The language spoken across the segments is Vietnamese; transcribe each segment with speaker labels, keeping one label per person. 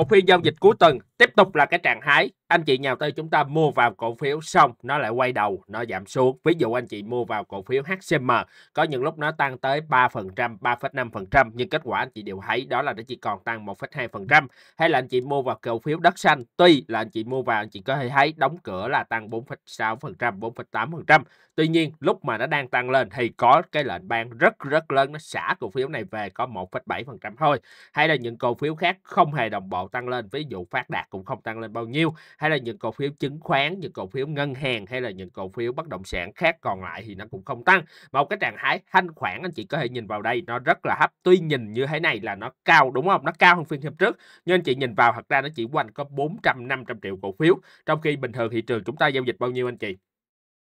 Speaker 1: một phiên giao dịch cuối tuần tiếp tục là cái trạng thái anh chị nào tới chúng ta mua vào cổ phiếu xong nó lại quay đầu nó giảm xuống ví dụ anh chị mua vào cổ phiếu HCM có những lúc nó tăng tới 3% 3,5% nhưng kết quả anh chị đều thấy đó là nó chỉ còn tăng 1,2% hay là anh chị mua vào cổ phiếu đất xanh tuy là anh chị mua vào anh chị có thể thấy đóng cửa là tăng 4,6% 4,8% tuy nhiên lúc mà nó đang tăng lên thì có cái lệnh ban rất rất lớn nó xả cổ phiếu này về có 1,7% thôi hay là những cổ phiếu khác không hề đồng bộ tăng lên ví dụ phát đạt cũng không tăng lên bao nhiêu hay là những cổ phiếu chứng khoán những cổ phiếu ngân hàng hay là những cổ phiếu bất động sản khác còn lại thì nó cũng không tăng một cái trạng thái thanh khoản anh chị có thể nhìn vào đây nó rất là hấp tuy nhìn như thế này là nó cao đúng không nó cao hơn phiên hôm trước nhưng anh chị nhìn vào thật ra nó chỉ quanh có 400 500 triệu cổ phiếu trong khi bình thường thị trường chúng ta giao dịch bao nhiêu anh chị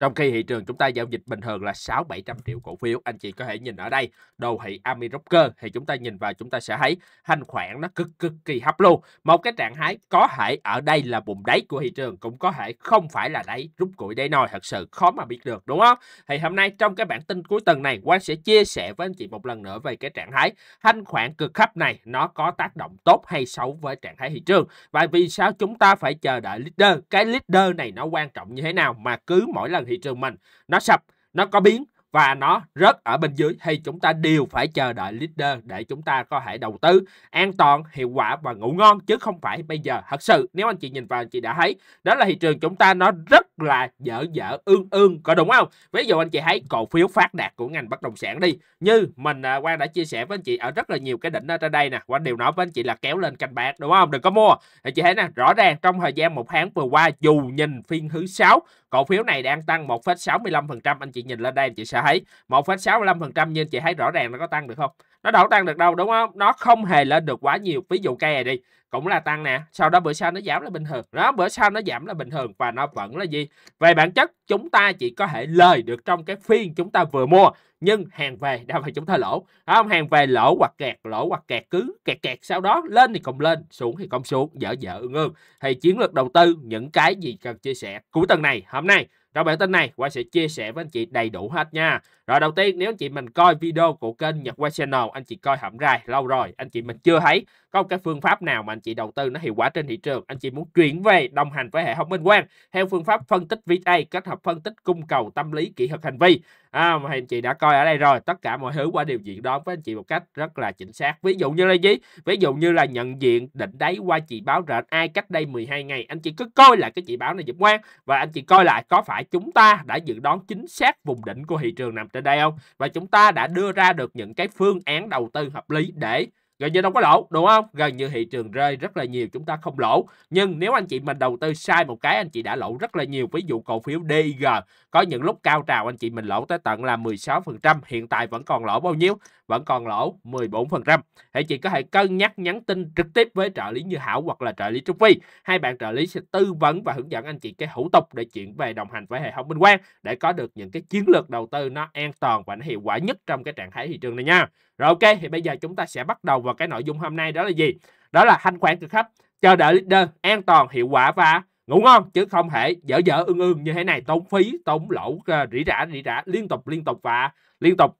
Speaker 1: trong khi thị trường chúng ta giao dịch bình thường là 6 700 triệu cổ phiếu, anh chị có thể nhìn ở đây, đồ thị Ami Rocker thì chúng ta nhìn vào chúng ta sẽ thấy thanh khoản nó cực cực kỳ hấp luôn. Một cái trạng thái có thể ở đây là vùng đáy của thị trường cũng có thể không phải là đáy rút củi đáy nồi thật sự khó mà biết được đúng không? Thì hôm nay trong cái bản tin cuối tuần này Quang sẽ chia sẻ với anh chị một lần nữa về cái trạng thái thanh khoản cực hấp này nó có tác động tốt hay xấu với trạng thái thị trường và vì sao chúng ta phải chờ đợi leader cái leader này nó quan trọng như thế nào mà cứ mỗi lần thị trường mình nó sập nó có biến và nó rớt ở bên dưới thì chúng ta đều phải chờ đợi leader để chúng ta có thể đầu tư an toàn, hiệu quả và ngủ ngon chứ không phải bây giờ. Thật sự nếu anh chị nhìn vào anh chị đã thấy đó là thị trường chúng ta nó rất là dở dở ương ương có đúng không? Ví dụ anh chị thấy cổ phiếu phát đạt của ngành bất động sản đi như mình à, Quang đã chia sẻ với anh chị ở rất là nhiều cái đỉnh ở trên đây nè Quang đều nói với anh chị là kéo lên canh bạc đúng không? Đừng có mua. Anh chị thấy nè rõ ràng trong thời gian một tháng vừa qua dù nhìn phiên thứ sáu Cổ phiếu này đang tăng 1,65%, anh chị nhìn lên đây anh chị sẽ thấy 1,65% nhưng chị thấy rõ ràng nó có tăng được không? Nó đâu tăng được đâu đúng không? Nó không hề lên được quá nhiều. Ví dụ cây này đi, cũng là tăng nè sau đó bữa sau nó giảm là bình thường đó bữa sau nó giảm là bình thường và nó vẫn là gì về bản chất chúng ta chỉ có thể lời được trong cái phiên chúng ta vừa mua nhưng hàng về đâu phải chúng ta lỗ không hàng về lỗ hoặc kẹt lỗ hoặc kẹt cứ kẹt kẹt sau đó lên thì không lên xuống thì không xuống dở dở ương ương thì chiến lược đầu tư những cái gì cần chia sẻ cuối tuần này hôm nay trong bản tin này qua sẽ chia sẻ với anh chị đầy đủ hết nha rồi đầu tiên nếu anh chị mình coi video của kênh Nhật Quay Channel, anh chị coi hẩm rai lâu rồi, anh chị mình chưa thấy có một cái phương pháp nào mà anh chị đầu tư nó hiệu quả trên thị trường, anh chị muốn chuyển về đồng hành với hệ thống Minh Quang theo phương pháp phân tích VA kết hợp phân tích cung cầu tâm lý kỹ thuật hành vi. À, mà anh chị đã coi ở đây rồi, tất cả mọi thứ qua điều diện đó với anh chị một cách rất là chính xác. Ví dụ như là gì? Ví dụ như là nhận diện định đáy qua chỉ báo rệt ai cách đây 12 ngày, anh chị cứ coi lại cái chỉ báo này giúp quan và anh chị coi lại có phải chúng ta đã dự đoán chính xác vùng đỉnh của thị trường nằm trên trên đây không? Và chúng ta đã đưa ra được những cái phương án đầu tư hợp lý để gần như đâu có lỗ đúng không gần như thị trường rơi rất là nhiều chúng ta không lỗ nhưng nếu anh chị mình đầu tư sai một cái anh chị đã lỗ rất là nhiều ví dụ cổ phiếu DIG có những lúc cao trào anh chị mình lỗ tới tận là 16% hiện tại vẫn còn lỗ bao nhiêu vẫn còn lỗ 14% Hãy chị có thể cân nhắc nhắn tin trực tiếp với trợ lý Như Hảo hoặc là trợ lý Trung Phi hai bạn trợ lý sẽ tư vấn và hướng dẫn anh chị cái hữu tục để chuyển về đồng hành với hệ thống Minh Quang để có được những cái chiến lược đầu tư nó an toàn và nó hiệu quả nhất trong cái trạng thái thị trường này nha rồi ok, thì bây giờ chúng ta sẽ bắt đầu vào cái nội dung hôm nay đó là gì? Đó là thanh khoản cực thấp, chờ đợi leader, an toàn, hiệu quả và ngủ ngon chứ không thể dở dở ương ương như thế này tốn phí tốn lỗ ờ, rỉ rả rỉ rả liên tục liên tục và liên tục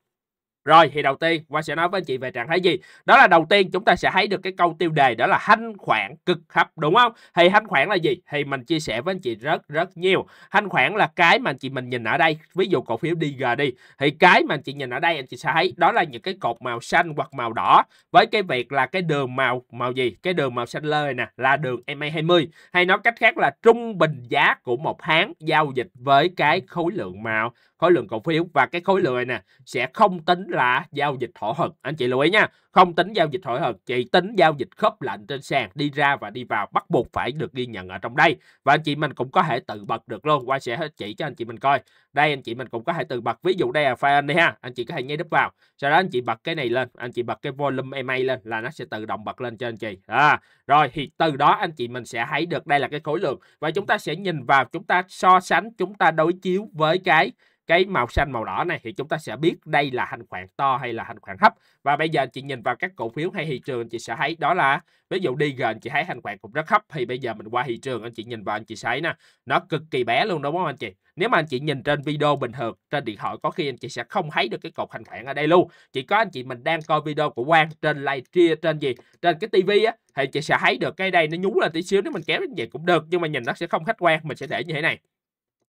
Speaker 1: rồi thì đầu tiên qua sẽ nói với anh chị về trạng thái gì? Đó là đầu tiên chúng ta sẽ thấy được cái câu tiêu đề đó là thanh khoản cực hấp đúng không? Thì thanh khoản là gì? Thì mình chia sẻ với anh chị rất rất nhiều. Thanh khoản là cái mà anh chị mình nhìn ở đây, ví dụ cổ phiếu DG đi. Thì cái mà anh chị nhìn ở đây anh chị sẽ thấy đó là những cái cột màu xanh hoặc màu đỏ với cái việc là cái đường màu màu gì? Cái đường màu xanh lơ này nè là đường MA20 hay nói cách khác là trung bình giá của một tháng giao dịch với cái khối lượng màu, khối lượng cổ phiếu và cái khối lượng này nè sẽ không tính là là giao dịch hỗ hợp anh chị lưu ý nha không tính giao dịch hỗ hợp chỉ tính giao dịch khớp lệnh trên sàn đi ra và đi vào bắt buộc phải được ghi nhận ở trong đây và anh chị mình cũng có thể tự bật được luôn qua sẽ chỉ cho anh chị mình coi đây anh chị mình cũng có thể tự bật ví dụ đây là file đi ha anh chị có thể nhấn đúp vào sau đó anh chị bật cái này lên anh chị bật cái volume email lên là nó sẽ tự động bật lên cho anh chị à, rồi thì từ đó anh chị mình sẽ thấy được đây là cái khối lượng và chúng ta sẽ nhìn vào chúng ta so sánh chúng ta đối chiếu với cái cái màu xanh màu đỏ này thì chúng ta sẽ biết đây là hành khoản to hay là hành khoản thấp và bây giờ chị nhìn vào các cổ phiếu hay thị trường chị sẽ thấy đó là ví dụ đi gần chị thấy hành khoản cũng rất thấp thì bây giờ mình qua thị trường anh chị nhìn vào anh chị thấy nè nó cực kỳ bé luôn đúng không anh chị nếu mà anh chị nhìn trên video bình thường trên điện thoại có khi anh chị sẽ không thấy được cái cột hành khoản ở đây luôn chỉ có anh chị mình đang coi video của Quang trên livestream trên gì trên cái tivi á thì chị sẽ thấy được cái đây nó nhú lên tí xíu nếu mình kéo đến vậy cũng được nhưng mà nhìn nó sẽ không khách quan mình sẽ để như thế này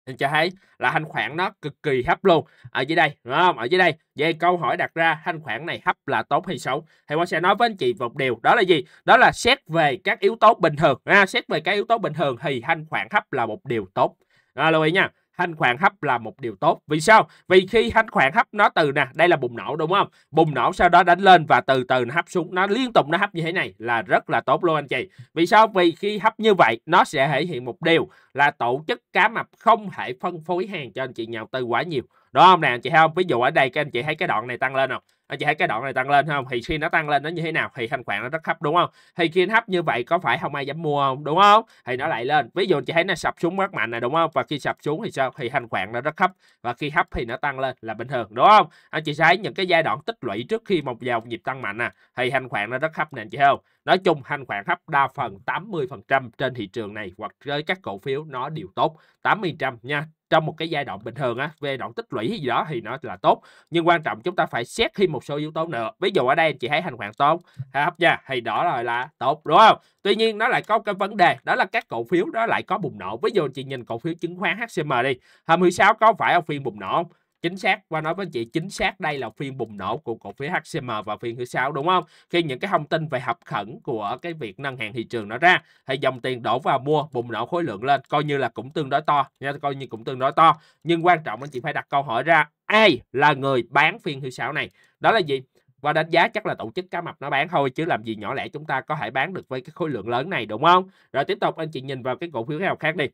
Speaker 1: anh cho thấy là thanh khoản nó cực kỳ hấp luôn ở dưới đây đúng không ở dưới đây về câu hỏi đặt ra thanh khoản này hấp là tốt hay xấu thì quang sẽ nói với anh chị một điều đó là gì đó là xét về các yếu tố bình thường à, xét về các yếu tố bình thường thì thanh khoản hấp là một điều tốt à, lưu ý nha thanh khoản hấp là một điều tốt. Vì sao? Vì khi thanh khoản hấp nó từ nè, đây là bùng nổ đúng không? Bùng nổ sau đó đánh lên và từ từ nó hấp xuống, nó liên tục nó hấp như thế này là rất là tốt luôn anh chị. Vì sao? Vì khi hấp như vậy nó sẽ thể hiện một điều là tổ chức cá mập không thể phân phối hàng cho anh chị nhà đầu tư quá nhiều. Đúng không nè anh chị thấy không? Ví dụ ở đây các anh chị thấy cái đoạn này tăng lên không? anh ờ, chị thấy cái đoạn này tăng lên không thì khi nó tăng lên nó như thế nào thì thanh khoản nó rất thấp đúng không thì khi nó thấp như vậy có phải không ai dám mua không đúng không thì nó lại lên ví dụ chị thấy nó sập xuống rất mạnh này đúng không và khi sập xuống thì sao thì thanh khoản nó rất thấp và khi hấp thì nó tăng lên là bình thường đúng không anh ờ, chị thấy những cái giai đoạn tích lũy trước khi một dòng nhịp tăng mạnh à thì thanh khoản nó rất thấp nè anh chị thấy không nói chung thanh khoản thấp đa phần 80% trên thị trường này hoặc với các cổ phiếu nó đều tốt 80% nha trong một cái giai đoạn bình thường á về đoạn tích lũy gì đó thì nó là tốt nhưng quan trọng chúng ta phải xét thêm một số yếu tố nữa ví dụ ở đây chị thấy hành hoàng tốt hấp nha thì đó rồi là tốt đúng không tuy nhiên nó lại có cái vấn đề đó là các cổ phiếu đó lại có bùng nổ ví dụ chị nhìn cổ phiếu chứng khoán HCM đi hôm thứ sáu có phải ông phiên bùng nổ không chính xác qua nói với anh chị chính xác đây là phiên bùng nổ của cổ phiếu HCM và phiên thứ sáu đúng không khi những cái thông tin về hợp khẩn của cái việc nâng hàng thị trường nó ra thì dòng tiền đổ vào mua bùng nổ khối lượng lên coi như là cũng tương đối to nha coi như cũng tương đối to nhưng quan trọng anh chị phải đặt câu hỏi ra ai là người bán phiên thứ sáu này đó là gì và đánh giá chắc là tổ chức cá mập nó bán thôi chứ làm gì nhỏ lẻ chúng ta có thể bán được với cái khối lượng lớn này đúng không rồi tiếp tục anh chị nhìn vào cái cổ phiếu nào khác đi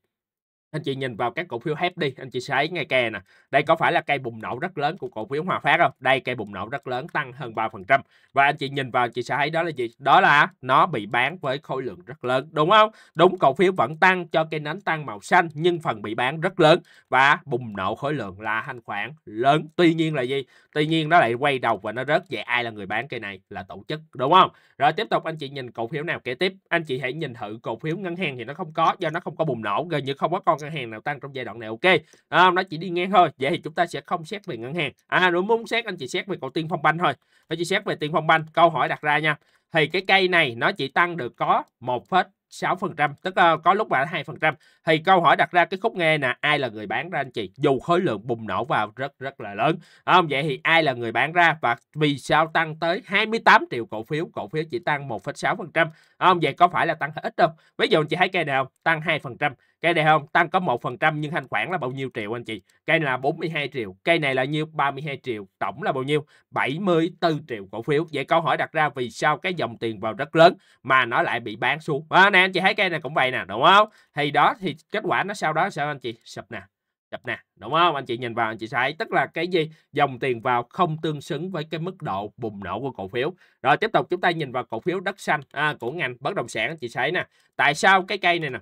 Speaker 1: anh chị nhìn vào các cổ phiếu thép đi anh chị sẽ thấy ngay kè nè đây có phải là cây bùng nổ rất lớn của cổ phiếu Hòa Phát không đây cây bùng nổ rất lớn tăng hơn 3% và anh chị nhìn vào anh chị sẽ thấy đó là gì đó là nó bị bán với khối lượng rất lớn đúng không đúng cổ phiếu vẫn tăng cho cây nến tăng màu xanh nhưng phần bị bán rất lớn và bùng nổ khối lượng là thanh khoản lớn tuy nhiên là gì tuy nhiên nó lại quay đầu và nó rớt vậy ai là người bán cây này là tổ chức đúng không rồi tiếp tục anh chị nhìn cổ phiếu nào kế tiếp anh chị hãy nhìn thử cổ phiếu ngân hàng thì nó không có do nó không có bùng nổ gần như không có con ngân hàng nào tăng trong giai đoạn này ok à, nó chỉ đi ngang thôi vậy thì chúng ta sẽ không xét về ngân hàng à đúng muốn xét anh chị xét về cổ tiên phong banh thôi nó chỉ xét về tiên phong banh câu hỏi đặt ra nha thì cái cây này nó chỉ tăng được có một phết 6%, tức là có lúc là 2%. Thì câu hỏi đặt ra cái khúc nghe nè, ai là người bán ra anh chị? Dù khối lượng bùng nổ vào rất rất là lớn. Không? À, vậy thì ai là người bán ra và vì sao tăng tới 28 triệu cổ phiếu? Cổ phiếu chỉ tăng 1,6% không vậy có phải là tăng ít không ví dụ anh chị thấy cây nào tăng 2% cây này không tăng có một phần trăm nhưng thanh khoản là bao nhiêu triệu anh chị cây này là 42 triệu cây này là nhiêu 32 triệu tổng là bao nhiêu 74 triệu cổ phiếu vậy câu hỏi đặt ra vì sao cái dòng tiền vào rất lớn mà nó lại bị bán xuống à, nè anh chị thấy cây này cũng vậy nè đúng không thì đó thì kết quả nó sau đó sao anh chị sụp nè đập nè đúng không anh chị nhìn vào anh chị thấy tức là cái gì dòng tiền vào không tương xứng với cái mức độ bùng nổ của cổ phiếu rồi tiếp tục chúng ta nhìn vào cổ phiếu đất xanh à, của ngành bất động sản anh chị thấy nè tại sao cái cây này nè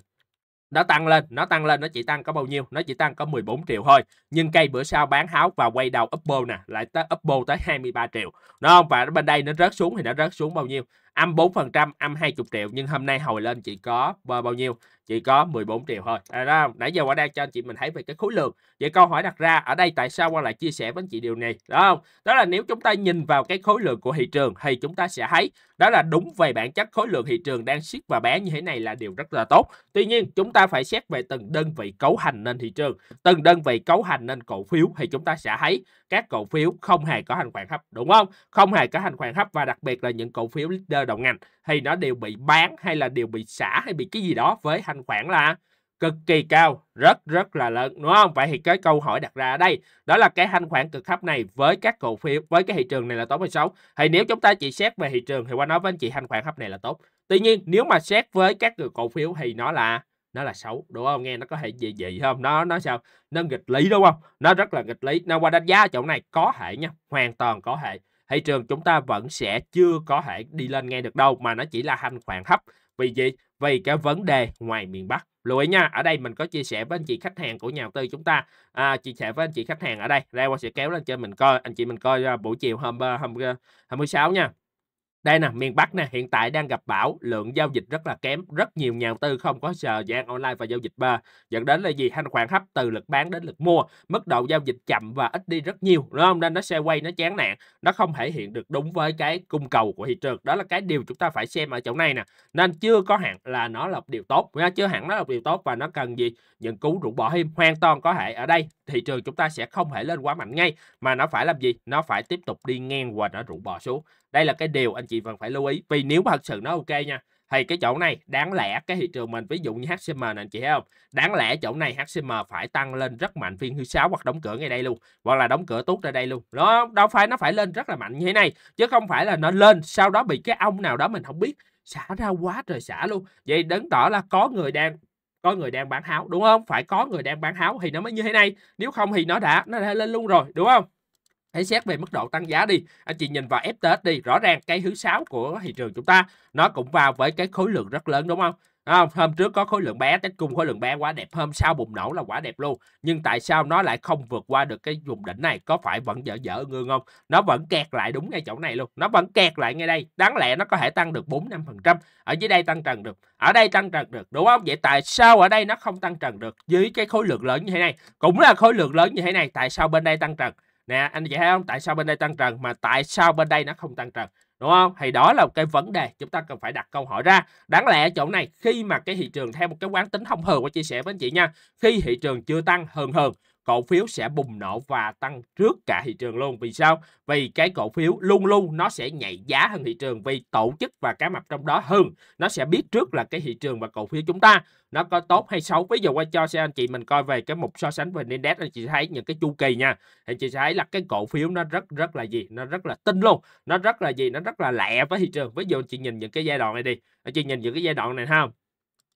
Speaker 1: nó tăng lên, nó tăng lên, nó chỉ tăng có bao nhiêu? Nó chỉ tăng có 14 triệu thôi. Nhưng cây bữa sau bán háo và quay đầu Apple nè, lại tới Apple tới 23 triệu. Đúng không? Và bên đây nó rớt xuống thì nó rớt xuống bao nhiêu? âm 4% âm 20 triệu nhưng hôm nay hồi lên chỉ có bao nhiêu chỉ có 14 triệu thôi à, đó, nãy giờ qua đang cho anh chị mình thấy về cái khối lượng vậy câu hỏi đặt ra ở đây tại sao qua lại chia sẻ với anh chị điều này đó không đó là nếu chúng ta nhìn vào cái khối lượng của thị trường thì chúng ta sẽ thấy đó là đúng về bản chất khối lượng thị trường đang siết và bé như thế này là điều rất là tốt tuy nhiên chúng ta phải xét về từng đơn vị cấu hành nên thị trường từng đơn vị cấu hành nên cổ phiếu thì chúng ta sẽ thấy các cổ phiếu không hề có hành khoản hấp đúng không không hề có hành khoản hấp và đặc biệt là những cổ phiếu leader đầu ngành thì nó đều bị bán hay là đều bị xả hay bị cái gì đó với hành khoản là cực kỳ cao rất rất là lớn đúng không vậy thì cái câu hỏi đặt ra ở đây đó là cái thanh khoản cực hấp này với các cổ phiếu với cái thị trường này là tốt hay xấu thì nếu chúng ta chỉ xét về thị trường thì qua nói với anh chị thanh khoản hấp này là tốt tuy nhiên nếu mà xét với các cổ phiếu thì nó là nó là xấu đúng không nghe nó có thể gì gì không nó nó sao nó nghịch lý đúng không nó rất là nghịch lý nó qua đánh giá chỗ này có thể nha hoàn toàn có thể thị trường chúng ta vẫn sẽ chưa có thể đi lên ngay được đâu mà nó chỉ là hành khoản thấp vì gì vì cái vấn đề ngoài miền Bắc lưu ý nha ở đây mình có chia sẻ với anh chị khách hàng của nhà đầu tư chúng ta à, chia sẻ với anh chị khách hàng ở đây đây qua sẽ kéo lên cho mình coi anh chị mình coi à, buổi chiều hôm à, hôm à, hôm sáu nha đây nè miền Bắc nè hiện tại đang gặp bão lượng giao dịch rất là kém rất nhiều nhà đầu tư không có sờ gian online và giao dịch bờ dẫn đến là gì thanh khoản hấp từ lực bán đến lực mua mức độ giao dịch chậm và ít đi rất nhiều đúng không nên nó sẽ quay nó chán nạn nó không thể hiện được đúng với cái cung cầu của thị trường đó là cái điều chúng ta phải xem ở chỗ này nè nên chưa có hạn là nó là điều tốt nha chưa hẳn nó là điều tốt và nó cần gì những cú rũ bỏ hiểm hoàn toàn có thể ở đây thị trường chúng ta sẽ không thể lên quá mạnh ngay mà nó phải làm gì nó phải tiếp tục đi ngang và nó rũ bò xuống đây là cái điều anh chị cần phải lưu ý vì nếu mà thật sự nó ok nha thì cái chỗ này đáng lẽ cái thị trường mình ví dụ như HCM này anh chị thấy không đáng lẽ chỗ này HCM phải tăng lên rất mạnh phiên thứ sáu hoặc đóng cửa ngay đây luôn hoặc là đóng cửa tốt ra đây luôn đó đâu phải nó phải lên rất là mạnh như thế này chứ không phải là nó lên sau đó bị cái ông nào đó mình không biết xả ra quá trời xả luôn vậy đứng tỏ là có người đang có người đang bán háo đúng không phải có người đang bán háo thì nó mới như thế này nếu không thì nó đã nó đã lên luôn rồi đúng không Thế xét về mức độ tăng giá đi, anh chị nhìn vào FTX đi, rõ ràng cái thứ sáu của thị trường chúng ta nó cũng vào với cái khối lượng rất lớn đúng không? không? Hôm trước có khối lượng bé, tết cung khối lượng bé quá đẹp, hôm sau bùng nổ là quá đẹp luôn. Nhưng tại sao nó lại không vượt qua được cái vùng đỉnh này? Có phải vẫn dở dở ngương không? Nó vẫn kẹt lại đúng ngay chỗ này luôn, nó vẫn kẹt lại ngay đây. Đáng lẽ nó có thể tăng được 4-5%, ở dưới đây tăng trần được, ở đây tăng trần được, đúng không? Vậy tại sao ở đây nó không tăng trần được dưới cái khối lượng lớn như thế này? Cũng là khối lượng lớn như thế này, tại sao bên đây tăng trần? nè anh chị thấy không tại sao bên đây tăng trần mà tại sao bên đây nó không tăng trần đúng không thì đó là một cái vấn đề chúng ta cần phải đặt câu hỏi ra đáng lẽ chỗ này khi mà cái thị trường theo một cái quán tính thông thường của chia sẻ với anh chị nha khi thị trường chưa tăng hơn hơn cổ phiếu sẽ bùng nổ và tăng trước cả thị trường luôn. Vì sao? Vì cái cổ phiếu luôn luôn nó sẽ nhảy giá hơn thị trường vì tổ chức và cá mặt trong đó hơn. Nó sẽ biết trước là cái thị trường và cổ phiếu chúng ta nó có tốt hay xấu. Ví dụ qua cho sẽ anh chị mình coi về cái mục so sánh về index anh chị thấy những cái chu kỳ nha. Anh chị thấy là cái cổ phiếu nó rất rất là gì? Nó rất là tinh luôn. Nó rất là gì? Nó rất là lẹ với thị trường. Ví dụ anh chị nhìn những cái giai đoạn này đi. Anh chị nhìn những cái giai đoạn này không?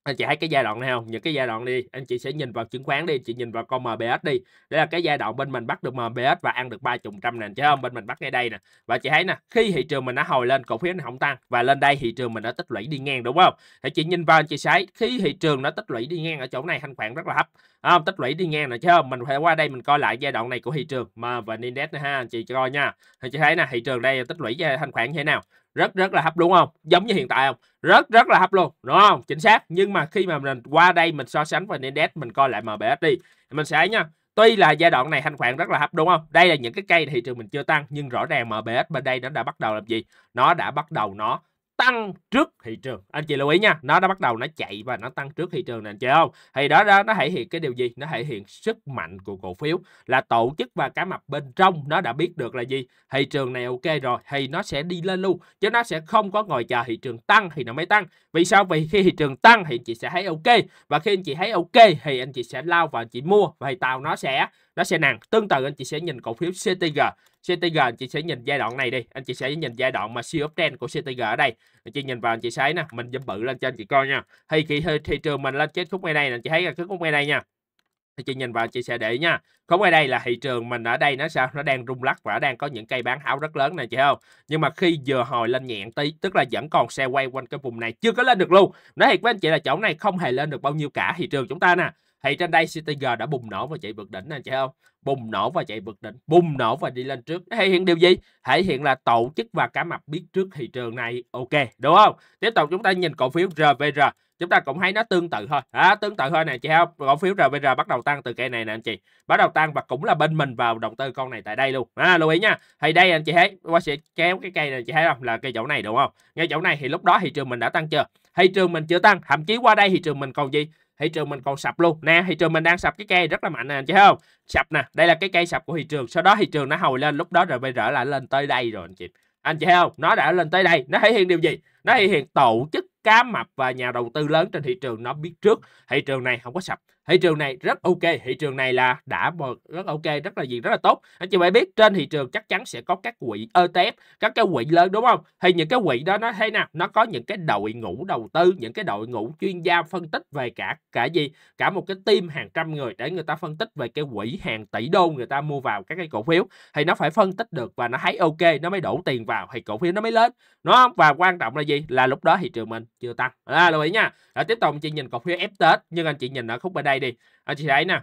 Speaker 1: anh chị thấy cái giai đoạn này không những cái giai đoạn đi anh chị sẽ nhìn vào chứng khoán đi chị nhìn vào con MBS đi đây là cái giai đoạn bên mình bắt được MBS và ăn được ba chục trăm nền chứ không bên mình bắt ngay đây nè và chị thấy nè khi thị trường mình đã hồi lên cổ phiếu nó không tăng và lên đây thị trường mình đã tích lũy đi ngang đúng không thì chị nhìn vào anh chị thấy khi thị trường nó tích lũy đi ngang ở chỗ này thanh khoản rất là hấp à, tích lũy đi ngang nè chứ không mình phải qua đây mình coi lại giai đoạn này của thị trường mà và index nữa ha anh chị coi nha anh chị thấy nè thị trường đây tích lũy thanh khoản như thế nào rất rất là hấp đúng không giống như hiện tại không rất rất là hấp luôn đúng không chính xác nhưng mà khi mà mình qua đây mình so sánh với index mình coi lại MBS đi mình sẽ nha Tuy là giai đoạn này thanh khoản rất là hấp đúng không? Đây là những cái cây thị trường mình chưa tăng nhưng rõ ràng MBS bên đây nó đã bắt đầu làm gì? Nó đã bắt đầu nó tăng trước thị trường anh chị lưu ý nha nó đã bắt đầu nó chạy và nó tăng trước thị trường nè anh chị không thì đó đó nó thể hiện cái điều gì nó thể hiện sức mạnh của cổ phiếu là tổ chức và cá mặt bên trong nó đã biết được là gì thị trường này ok rồi thì nó sẽ đi lên luôn chứ nó sẽ không có ngồi chờ thị trường tăng thì nó mới tăng vì sao vì khi thị trường tăng thì anh chị sẽ thấy ok và khi anh chị thấy ok thì anh chị sẽ lao vào anh chị mua và tàu nó sẽ nó sẽ nặng tương tự anh chị sẽ nhìn cổ phiếu CTG CTG anh chị sẽ nhìn giai đoạn này đi anh chị sẽ nhìn giai đoạn mà siêu uptrend của CTG ở đây anh chị nhìn vào anh chị thấy nè mình zoom bự lên cho anh chị coi nha thì kỳ thị trường mình lên kết khúc ngay đây anh chị thấy là kết khúc ngay đây nha anh chị nhìn vào chị sẽ để ý nha không ở đây là thị trường mình ở đây nó sao nó đang rung lắc và đang có những cây bán tháo rất lớn này chị không nhưng mà khi vừa hồi lên nhẹn tí tức là vẫn còn xe quay quanh cái vùng này chưa có lên được luôn nói thiệt với anh chị là chỗ này không hề lên được bao nhiêu cả thị trường chúng ta nè thì trên đây CTG đã bùng nổ và chạy vượt đỉnh anh chị không bùng nổ và chạy vượt đỉnh bùng nổ và đi lên trước thể hiện điều gì thể hiện là tổ chức và cá mập biết trước thị trường này ok đúng không tiếp tục chúng ta nhìn cổ phiếu RVR chúng ta cũng thấy nó tương tự thôi à, tương tự thôi này chị không cổ phiếu RVR bắt đầu tăng từ cây này nè anh chị bắt đầu tăng và cũng là bên mình vào đầu tư con này tại đây luôn à, lưu ý nha thì đây anh chị thấy qua sẽ kéo cái cây này chị thấy không là cây chỗ này đúng không ngay chỗ này thì lúc đó thị trường mình đã tăng chưa thị trường mình chưa tăng thậm chí qua đây thị trường mình còn gì thị trường mình còn sập luôn nè thị trường mình đang sập cái cây rất là mạnh nè anh chị thấy không sập nè đây là cái cây sập của thị trường sau đó thị trường nó hồi lên lúc đó rồi bây giờ lại lên tới đây rồi anh chị anh chị thấy không nó đã lên tới đây nó thể hiện điều gì nó thể hiện tổ chức cá mập và nhà đầu tư lớn trên thị trường nó biết trước thị trường này không có sập thị trường này rất ok thị trường này là đã rất ok rất là gì rất là tốt anh chị phải biết trên thị trường chắc chắn sẽ có các quỹ ETF các cái quỹ lớn đúng không thì những cái quỹ đó nó thế nào nó có những cái đội ngũ đầu tư những cái đội ngũ chuyên gia phân tích về cả cả gì cả một cái team hàng trăm người để người ta phân tích về cái quỹ hàng tỷ đô người ta mua vào các cái cổ phiếu thì nó phải phân tích được và nó thấy ok nó mới đổ tiền vào thì cổ phiếu nó mới lên nó và quan trọng là gì là lúc đó thị trường mình chưa tăng à, lưu ý nha à, tiếp tục chị nhìn cổ phiếu FTX nhưng anh chị nhìn ở khúc bên đây đi anh chị thấy nè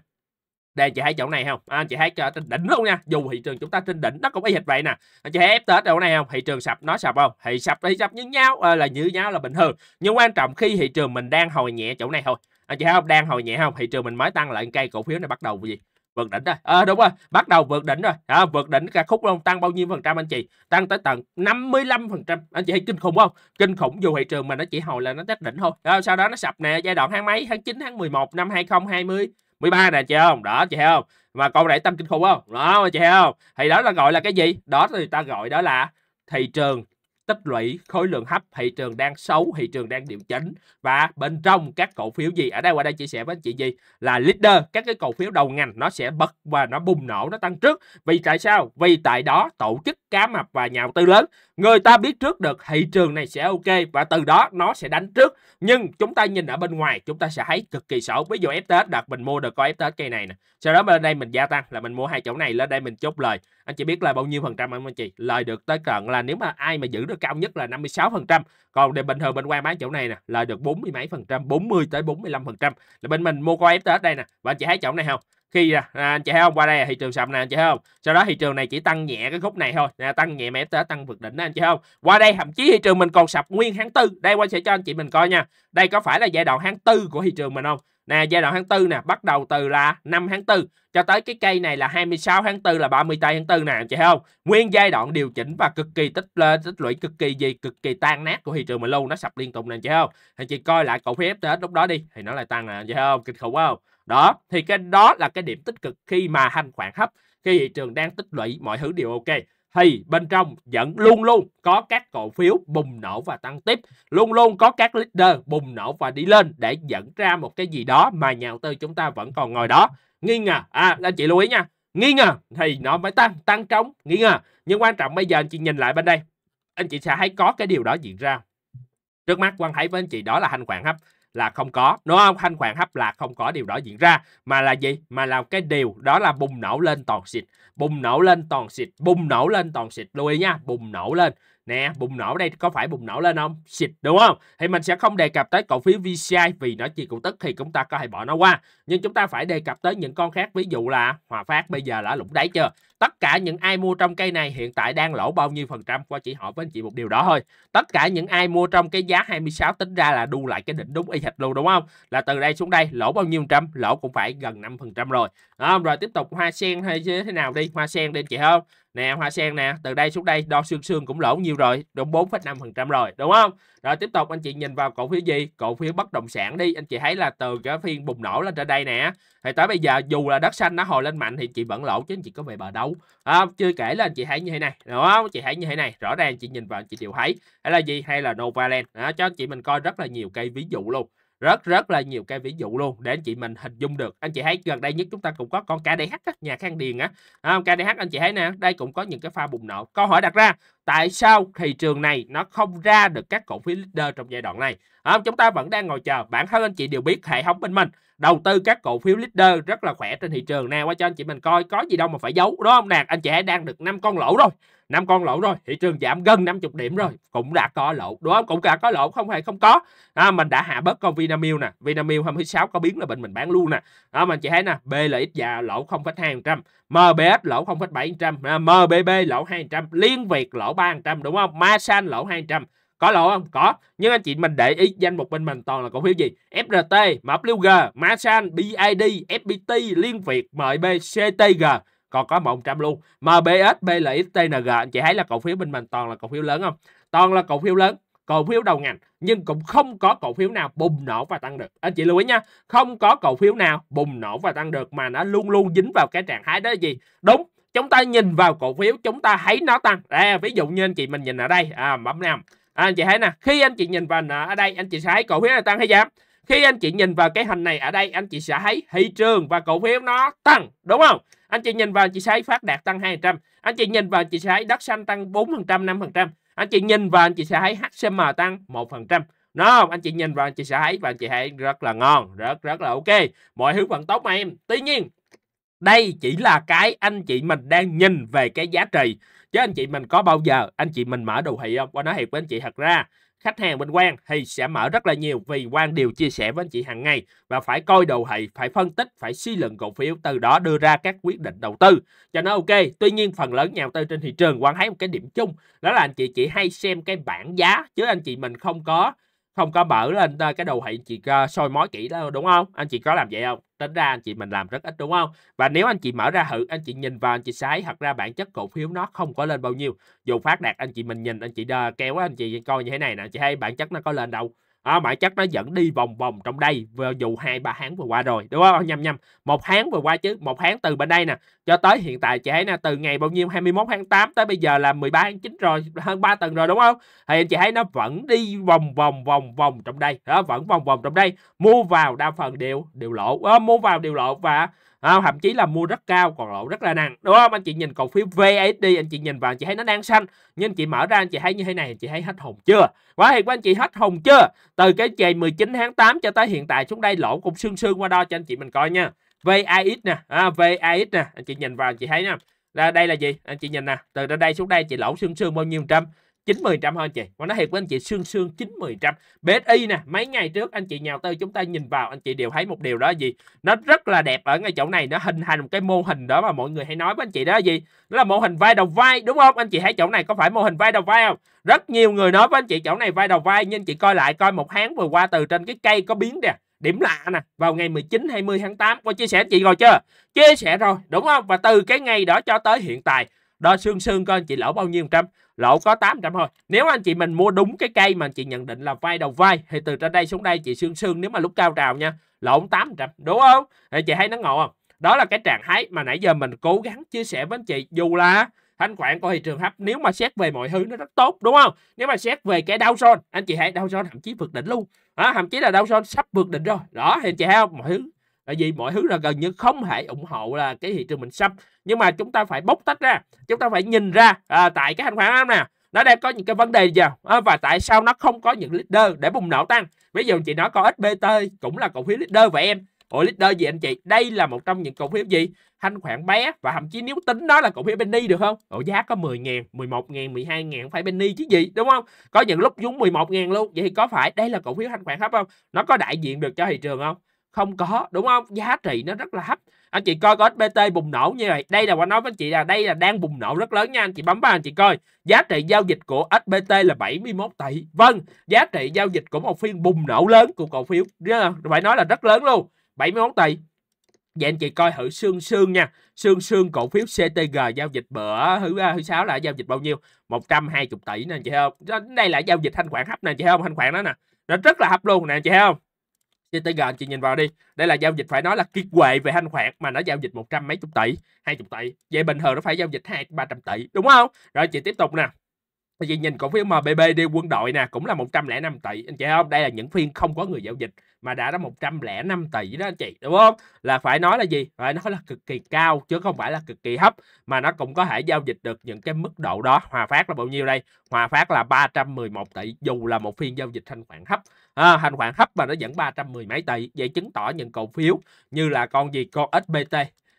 Speaker 1: đây chị thấy chỗ này không à, anh chị thấy trên đỉnh luôn nha dù thị trường chúng ta trên đỉnh nó cũng y hệt vậy nè anh chị thấy FTS chỗ này không thị trường sập nó sập không thì sập thì sập như nhau à, là như nhau là bình thường nhưng quan trọng khi thị trường mình đang hồi nhẹ chỗ này thôi anh chị thấy không đang hồi nhẹ không thị trường mình mới tăng lại cây cổ phiếu này bắt đầu gì vượt đỉnh rồi à, đúng rồi bắt đầu vượt đỉnh rồi à, vượt đỉnh ca khúc không tăng bao nhiêu phần trăm anh chị tăng tới tận 55 phần trăm anh chị thấy kinh khủng không kinh khủng dù thị trường mà nó chỉ hồi là nó test đỉnh thôi à, sau đó nó sập nè giai đoạn tháng mấy tháng 9 tháng 11 năm 2020 13 nè chị không đó chị không mà con này tăng kinh khủng không đó chị không thì đó là gọi là cái gì đó thì ta gọi đó là thị trường tích lũy khối lượng hấp thị trường đang xấu, thị trường đang điều chỉnh và bên trong các cổ phiếu gì ở đây qua đây chia sẻ với anh chị gì là leader các cái cổ phiếu đầu ngành nó sẽ bật và nó bùng nổ nó tăng trước vì tại sao vì tại đó tổ chức cá mập và nhà đầu tư lớn. Người ta biết trước được thị trường này sẽ ok và từ đó nó sẽ đánh trước. Nhưng chúng ta nhìn ở bên ngoài chúng ta sẽ thấy cực kỳ xấu Ví dụ FTS đặt mình mua được coi FTS cây này nè. Sau đó bên đây mình gia tăng là mình mua hai chỗ này lên đây mình chốt lời. Anh chị biết là bao nhiêu phần trăm anh chị? Lời được tới cận là nếu mà ai mà giữ được cao nhất là 56 phần trăm. Còn để bình thường bên qua bán chỗ này nè lời được 40 mấy phần trăm 40 tới 45 phần trăm là bên mình mua coi FTS đây nè và anh chị thấy chỗ này không khi à, anh chị thấy không qua đây là thị trường sập nè anh chị thấy không sau đó thị trường này chỉ tăng nhẹ cái khúc này thôi nè, tăng nhẹ mẻ tới tăng vượt đỉnh đó anh chị thấy không qua đây thậm chí thị trường mình còn sập nguyên tháng tư đây qua sẽ cho anh chị mình coi nha đây có phải là giai đoạn tháng tư của thị trường mình không nè giai đoạn tháng tư nè bắt đầu từ là 5 tháng tư cho tới cái cây này là 26 tháng tư là 30 tây tháng tư nè anh chị thấy không nguyên giai đoạn điều chỉnh và cực kỳ tích lên tích lũy cực kỳ gì cực kỳ tan nát của thị trường mình luôn nó sập liên tục nè anh chị thấy không anh chị coi lại cổ phiếu FTS lúc đó đi thì nó lại tăng nè anh chị thấy không kinh khủng không đó, thì cái đó là cái điểm tích cực khi mà hành khoản hấp, khi thị trường đang tích lũy mọi thứ đều ok thì bên trong vẫn luôn luôn có các cổ phiếu bùng nổ và tăng tiếp, luôn luôn có các leader bùng nổ và đi lên để dẫn ra một cái gì đó mà nhà đầu tư chúng ta vẫn còn ngồi đó nghi ngờ. À anh chị lưu ý nha, nghi ngờ thì nó mới tăng, tăng trống nghi ngờ. Nhưng quan trọng bây giờ anh chị nhìn lại bên đây, anh chị sẽ thấy có cái điều đó diễn ra. Trước mắt quan thấy với anh chị đó là hành khoản hấp là không có đúng không thanh khoản hấp lạc không có điều đó diễn ra mà là gì mà là cái điều đó là bùng nổ lên toàn xịt bùng nổ lên toàn xịt bùng nổ lên toàn xịt lưu ý nha bùng nổ lên nè bùng nổ đây có phải bùng nổ lên không xịt đúng không thì mình sẽ không đề cập tới cổ phiếu VCI vì nó chỉ cổ tức thì chúng ta có thể bỏ nó qua nhưng chúng ta phải đề cập tới những con khác ví dụ là Hòa Phát bây giờ đã lũng đáy chưa tất cả những ai mua trong cây này hiện tại đang lỗ bao nhiêu phần trăm qua chỉ hỏi với anh chị một điều đó thôi tất cả những ai mua trong cái giá 26 tính ra là đu lại cái đỉnh đúng y hệt luôn đúng không là từ đây xuống đây lỗ bao nhiêu phần trăm lỗ cũng phải gần 5 phần trăm rồi đúng không rồi tiếp tục hoa sen hay thế nào đi hoa sen đi chị không nè hoa sen nè từ đây xuống đây đo xương xương cũng lỗ nhiều rồi đúng 4,5% rồi đúng không rồi tiếp tục anh chị nhìn vào cổ phiếu gì cổ phiếu bất động sản đi anh chị thấy là từ cái phiên bùng nổ lên trên đây nè thì tới bây giờ dù là đất xanh nó hồi lên mạnh thì chị vẫn lỗ chứ anh chị có về bờ đâu à, chưa kể là anh chị thấy như thế này đúng không chị thấy như thế này rõ ràng chị nhìn vào chị đều thấy hay là gì hay là Novaland đó, cho anh chị mình coi rất là nhiều cây ví dụ luôn rất rất là nhiều cái ví dụ luôn để anh chị mình hình dung được anh chị thấy gần đây nhất chúng ta cũng có con KDH á, nhà Khang Điền á à, KDH anh chị thấy nè đây cũng có những cái pha bùng nổ câu hỏi đặt ra tại sao thị trường này nó không ra được các cổ phiếu leader trong giai đoạn này à, chúng ta vẫn đang ngồi chờ bản thân anh chị đều biết hệ thống bên mình đầu tư các cổ phiếu leader rất là khỏe trên thị trường nè qua cho anh chị mình coi có gì đâu mà phải giấu đúng không nè anh chị đang được năm con lỗ rồi năm con lỗ rồi thị trường giảm gần 50 điểm rồi cũng đã có lỗ đúng không cũng cả có lỗ không hề không có à, mình đã hạ bớt con Vinamilk nè Vinamilk hôm thứ sáu có biến là bệnh mình bán luôn nè đó à, mình chị thấy nè BLX già lỗ 0,2% MBS lỗ 0,7% à, MBB lỗ phần trăm Liên Việt lỗ phần trăm đúng không Masan lỗ phần trăm có lỗ không có nhưng anh chị mình để ý danh mục bên mình toàn là cổ phiếu gì FRT MWG Masan BID FPT Liên Việt MB CTG còn có 100 luôn MBS BLX TNG anh chị thấy là cổ phiếu bên mình toàn là cổ phiếu lớn không toàn là cổ phiếu lớn cổ phiếu đầu ngành nhưng cũng không có cổ phiếu nào bùng nổ và tăng được anh chị lưu ý nha không có cổ phiếu nào bùng nổ và tăng được mà nó luôn luôn dính vào cái trạng thái đó gì đúng chúng ta nhìn vào cổ phiếu chúng ta thấy nó tăng à, ví dụ như anh chị mình nhìn ở đây à, bấm nào à, anh chị thấy nè khi anh chị nhìn vào nợ ở đây anh chị sẽ thấy cổ phiếu này tăng hay giảm khi anh chị nhìn vào cái hình này ở đây anh chị sẽ thấy thị trường và cổ phiếu nó tăng đúng không anh chị nhìn vào anh chị sẽ thấy phát đạt tăng 200 anh chị nhìn vào anh chị sẽ thấy đất xanh tăng 4% 5% anh chị nhìn vào anh chị sẽ thấy HCM tăng 1% đúng không anh chị nhìn vào anh chị sẽ thấy và anh chị thấy rất là ngon rất rất là ok mọi thứ vẫn tốt mà em tuy nhiên đây chỉ là cái anh chị mình đang nhìn về cái giá trị chứ anh chị mình có bao giờ anh chị mình mở đồ thị không qua nói thiệt với anh chị thật ra khách hàng bên quan thì sẽ mở rất là nhiều vì quan đều chia sẻ với anh chị hàng ngày và phải coi đồ thị, phải phân tích, phải suy luận cổ phiếu từ đó đưa ra các quyết định đầu tư cho nó ok. Tuy nhiên phần lớn nhà đầu tư trên thị trường quan thấy một cái điểm chung đó là anh chị chỉ hay xem cái bảng giá chứ anh chị mình không có không có mở lên ờ, cái đồ thị chị ờ, soi mói kỹ đó đúng không? Anh chị có làm vậy không? tính ra anh chị mình làm rất ít đúng không và nếu anh chị mở ra thử anh chị nhìn vào anh chị sái thật ra bản chất cổ phiếu nó không có lên bao nhiêu dù phát đạt anh chị mình nhìn anh chị đờ kéo anh chị coi như thế này nè chị thấy bản chất nó có lên đâu à, bản chất nó vẫn đi vòng vòng trong đây vừa dù hai ba tháng vừa qua rồi đúng không nhầm nhầm một tháng vừa qua chứ một tháng từ bên đây nè cho tới hiện tại chị thấy nè từ ngày bao nhiêu 21 tháng 8 tới bây giờ là 13 tháng 9 rồi hơn 3 tuần rồi đúng không thì chị thấy nó vẫn đi vòng vòng vòng vòng trong đây đó vẫn vòng vòng trong đây mua vào đa phần đều đều lỗ à, mua vào đều lỗ và không? Ờ, thậm chí là mua rất cao còn lỗ rất là nặng đúng không anh chị nhìn cổ phiếu VSD anh chị nhìn vào anh chị thấy nó đang xanh nhưng anh chị mở ra anh chị thấy như thế này anh chị thấy hết hồn chưa quá hiền của anh chị hết hồn chưa từ cái ngày 19 tháng 8 cho tới hiện tại xuống đây lỗ cũng sương sương qua đo cho anh chị mình coi nha VIX nè à, VAX nè anh chị nhìn vào anh chị thấy nha ra đây là gì anh chị nhìn nè từ đây xuống đây chị lỗ sương sương bao nhiêu trăm 90 trăm thôi chị mà nó thiệt với anh chị xương xương 90 trăm BSI nè mấy ngày trước anh chị nhào tư chúng ta nhìn vào anh chị đều thấy một điều đó gì nó rất là đẹp ở ngay chỗ này nó hình thành một cái mô hình đó mà mọi người hay nói với anh chị đó gì đó là mô hình vai đầu vai đúng không anh chị thấy chỗ này có phải mô hình vai đầu vai không rất nhiều người nói với anh chị chỗ này vai đầu vai nhưng chị coi lại coi một tháng vừa qua từ trên cái cây có biến kìa điểm lạ nè vào ngày 19 20 tháng 8 có chia sẻ chị rồi chưa chia sẻ rồi đúng không và từ cái ngày đó cho tới hiện tại đo xương xương coi anh chị lỗ bao nhiêu trăm lỗ có 800 thôi nếu anh chị mình mua đúng cái cây mà anh chị nhận định là vai đầu vai thì từ trên đây xuống đây chị xương xương nếu mà lúc cao trào nha lỗ 800 đúng không thì chị thấy nó ngộ không đó là cái trạng thái mà nãy giờ mình cố gắng chia sẻ với anh chị dù là thanh khoản của thị trường hấp nếu mà xét về mọi thứ nó rất tốt đúng không nếu mà xét về cái đau son anh chị hãy đau son thậm chí vượt đỉnh luôn đó, thậm chí là đau son sắp vượt đỉnh rồi đó thì anh chị thấy không mọi thứ Tại vì mọi thứ là gần như không thể ủng hộ là cái thị trường mình sắp. Nhưng mà chúng ta phải bóc tách ra, chúng ta phải nhìn ra à, tại cái thanh khoản nè nó đang có những cái vấn đề gì à, và tại sao nó không có những leader để bùng nổ tăng. Ví dụ chị nói có SBT cũng là cổ phiếu leader vậy em. Ủa leader gì anh chị? Đây là một trong những cổ phiếu gì? Thanh khoản bé và thậm chí nếu tính đó là cổ phiếu penny được không? Ủa giá có 10 ngàn, 11 ngàn, 12 ngàn phải penny chứ gì đúng không? Có những lúc dúng 11 ngàn luôn. Vậy thì có phải đây là cổ phiếu thanh khoản thấp không? Nó có đại diện được cho thị trường không? không có đúng không giá trị nó rất là hấp anh chị coi có SBT bùng nổ như vậy đây là qua nói với anh chị là đây là đang bùng nổ rất lớn nha anh chị bấm vào anh chị coi giá trị giao dịch của SBT là 71 tỷ vâng giá trị giao dịch của một phiên bùng nổ lớn của cổ phiếu phải nói là rất lớn luôn 71 tỷ Vậy anh chị coi thử xương xương nha Xương xương cổ phiếu CTG giao dịch bữa thứ thứ sáu là giao dịch bao nhiêu 120 tỷ nè chị không Đây là giao dịch thanh khoản hấp nè chị không Thanh khoản đó nè Nó rất là hấp luôn nè chị không trên TG anh chị nhìn vào đi đây là giao dịch phải nói là kiệt quệ về thanh khoản mà nó giao dịch một trăm mấy chục tỷ hai chục tỷ vậy bình thường nó phải giao dịch hai ba trăm tỷ đúng không rồi chị tiếp tục nè Vậy nhìn cổ phiếu MBB đi quân đội nè cũng là 105 tỷ anh chị không? Đây là những phiên không có người giao dịch mà đã đã 105 tỷ đó anh chị đúng không? Là phải nói là gì? Phải nói là cực kỳ cao chứ không phải là cực kỳ hấp mà nó cũng có thể giao dịch được những cái mức độ đó. Hòa phát là bao nhiêu đây? Hòa phát là 311 tỷ dù là một phiên giao dịch thanh khoản hấp. À, thanh khoản hấp mà nó dẫn 310 mấy tỷ. Vậy chứng tỏ những cổ phiếu như là con gì? Con SBT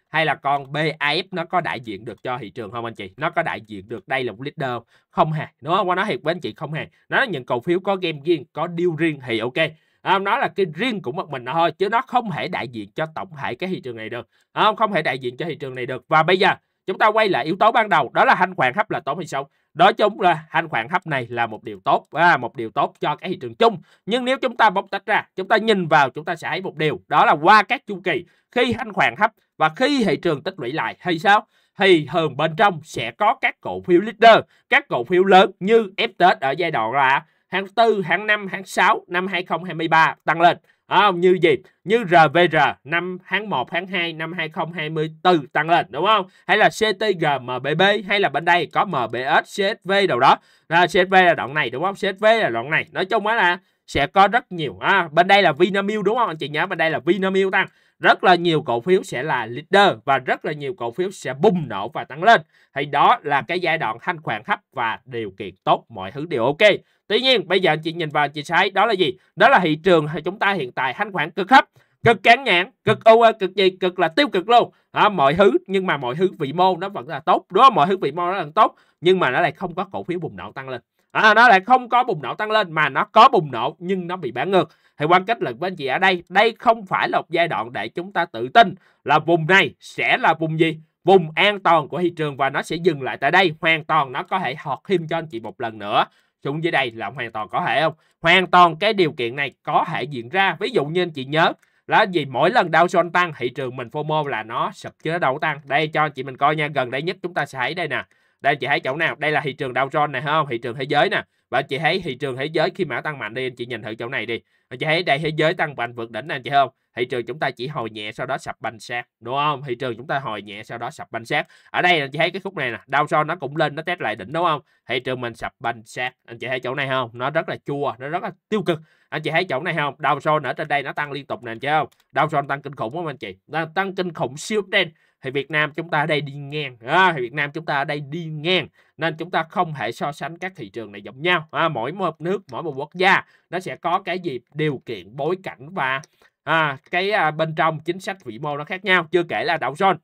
Speaker 1: hay là con BAF nó có đại diện được cho thị trường không anh chị nó có đại diện được đây là một leader không hề đúng không nói thiệt với anh chị không hề nó là những cổ phiếu có game riêng có deal riêng thì ok ờ, nó là cái riêng của một mình thôi chứ nó không thể đại diện cho tổng thể cái thị trường này được ờ, không thể đại diện cho thị trường này được và bây giờ chúng ta quay lại yếu tố ban đầu đó là thanh khoản hấp là tốt hay xấu đó chúng là thanh khoản hấp này là một điều tốt à, một điều tốt cho cái thị trường chung nhưng nếu chúng ta bóc tách ra chúng ta nhìn vào chúng ta sẽ thấy một điều đó là qua các chu kỳ khi thanh khoản hấp và khi thị trường tích lũy lại hay sao thì thường bên trong sẽ có các cổ phiếu leader các cổ phiếu lớn như FTS ở giai đoạn là tháng 4, tháng 5, tháng 6 năm 2023 tăng lên à, như gì như RVR năm tháng 1 tháng 2 năm 2024 tăng lên đúng không hay là CTG MBB hay là bên đây có MBS CSV đâu đó à, CSV là đoạn này đúng không CSV là đoạn này nói chung á là sẽ có rất nhiều à, bên đây là Vinamilk đúng không anh chị nhớ bên đây là Vinamilk tăng rất là nhiều cổ phiếu sẽ là leader và rất là nhiều cổ phiếu sẽ bùng nổ và tăng lên thì đó là cái giai đoạn thanh khoản thấp và điều kiện tốt mọi thứ đều ok Tuy nhiên bây giờ chị nhìn vào chị thấy đó là gì? Đó là thị trường chúng ta hiện tại thanh khoản cực thấp, cực cán nhãn cực u cực gì cực là tiêu cực luôn à, mọi thứ nhưng mà mọi thứ vị mô nó vẫn là tốt đúng không mọi thứ vị mô nó là tốt nhưng mà nó lại không có cổ phiếu bùng nổ tăng lên à, nó lại không có bùng nổ tăng lên mà nó có bùng nổ nhưng nó bị bán ngược thì quan kết luận với anh chị ở đây đây không phải là một giai đoạn để chúng ta tự tin là vùng này sẽ là vùng gì vùng an toàn của thị trường và nó sẽ dừng lại tại đây hoàn toàn nó có thể họt thêm cho anh chị một lần nữa xuống dưới đây là hoàn toàn có thể không? Hoàn toàn cái điều kiện này có thể diễn ra. Ví dụ như anh chị nhớ là gì mỗi lần Dow Jones tăng thị trường mình FOMO là nó sập chứ nó đâu tăng. Đây cho anh chị mình coi nha, gần đây nhất chúng ta sẽ thấy đây nè. Đây chị thấy chỗ nào? Đây là thị trường Dow Jones này không? Thị trường thế giới nè. Và chị thấy thị trường thế giới khi mà tăng mạnh đi anh chị nhìn thử chỗ này đi anh chị thấy đây thế giới tăng mạnh vượt đỉnh anh chị không thị trường chúng ta chỉ hồi nhẹ sau đó sập banh sát đúng không thị trường chúng ta hồi nhẹ sau đó sập banh sát ở đây anh chị thấy cái khúc này nè Dow Jones nó cũng lên nó test lại đỉnh đúng không thị trường mình sập banh sát anh chị thấy chỗ này không nó rất là chua nó rất là tiêu cực anh chị thấy chỗ này không Dow Jones ở trên đây nó tăng liên tục nè anh chị không Dow Jones tăng kinh khủng không anh chị tăng kinh khủng siêu đen thì Việt Nam chúng ta ở đây đi ngang à, thì Việt Nam chúng ta ở đây đi ngang nên chúng ta không thể so sánh các thị trường này giống nhau à, mỗi một nước mỗi một quốc gia nó sẽ có cái gì điều kiện bối cảnh và à, cái à, bên trong chính sách vĩ mô nó khác nhau chưa kể là Dow Jones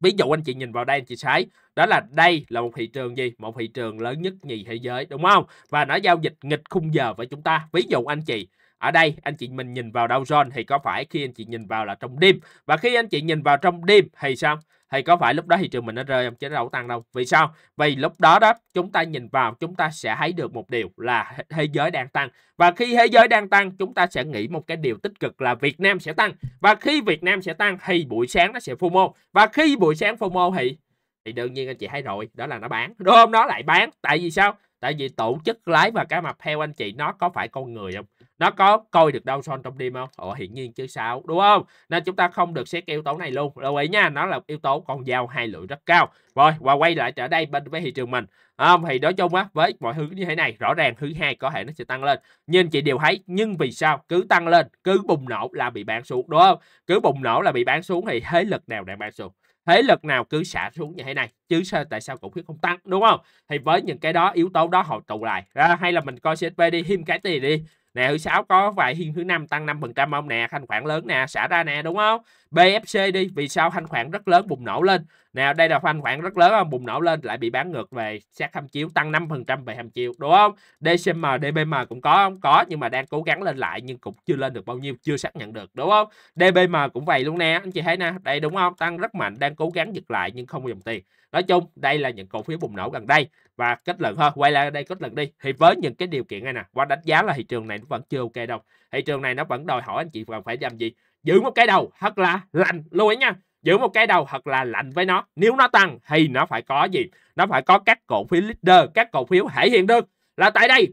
Speaker 1: ví dụ anh chị nhìn vào đây anh chị thấy đó là đây là một thị trường gì một thị trường lớn nhất nhì thế giới đúng không và nó giao dịch nghịch khung giờ với chúng ta ví dụ anh chị ở đây anh chị mình nhìn vào Dow Jones thì có phải khi anh chị nhìn vào là trong đêm và khi anh chị nhìn vào trong đêm thì sao thì có phải lúc đó thị trường mình nó rơi không chứ nó đâu tăng đâu vì sao vì lúc đó đó chúng ta nhìn vào chúng ta sẽ thấy được một điều là thế giới đang tăng và khi thế giới đang tăng chúng ta sẽ nghĩ một cái điều tích cực là Việt Nam sẽ tăng và khi Việt Nam sẽ tăng thì buổi sáng nó sẽ FOMO và khi buổi sáng FOMO thì thì đương nhiên anh chị thấy rồi đó là nó bán đúng không nó lại bán tại vì sao tại vì tổ chức lái và cá mập theo anh chị nó có phải con người không nó có coi được Dow son trong đêm không ồ hiển nhiên chứ sao đúng không nên chúng ta không được xét cái yếu tố này luôn lưu ý nha nó là yếu tố con dao hai lưỡi rất cao rồi và quay lại trở đây bên với thị trường mình à, thì nói chung á với mọi thứ như thế này rõ ràng thứ hai có thể nó sẽ tăng lên nhưng chị đều thấy nhưng vì sao cứ tăng lên cứ bùng nổ là bị bán xuống đúng không cứ bùng nổ là bị bán xuống thì thế lực nào đang bán xuống thế lực nào cứ xả xuống như thế này chứ sao tại sao cổ phiếu không tăng đúng không thì với những cái đó yếu tố đó họ tụ lại à, hay là mình coi CSP đi thêm cái tiền đi nè thứ sáu có vài phiên thứ năm tăng 5% không nè thanh khoản lớn nè xả ra nè đúng không BFC đi vì sao thanh khoản rất lớn bùng nổ lên nào đây là thanh khoản rất lớn bùng nổ lên lại bị bán ngược về sát tham chiếu tăng 5% về tham chiếu đúng không DCM DBM cũng có không có nhưng mà đang cố gắng lên lại nhưng cũng chưa lên được bao nhiêu chưa xác nhận được đúng không DBM cũng vậy luôn nè anh chị thấy nè đây đúng không tăng rất mạnh đang cố gắng giật lại nhưng không dòng tiền nói chung đây là những cổ phiếu bùng nổ gần đây và kết luận hơn quay lại đây kết luận đi thì với những cái điều kiện này nè qua đánh giá là thị trường này vẫn chưa ok đâu thị trường này nó vẫn đòi hỏi anh chị cần phải làm gì giữ một cái đầu thật là lạnh lưu ý nha giữ một cái đầu thật là lạnh với nó nếu nó tăng thì nó phải có gì nó phải có các cổ phiếu leader các cổ phiếu thể hiện được là tại đây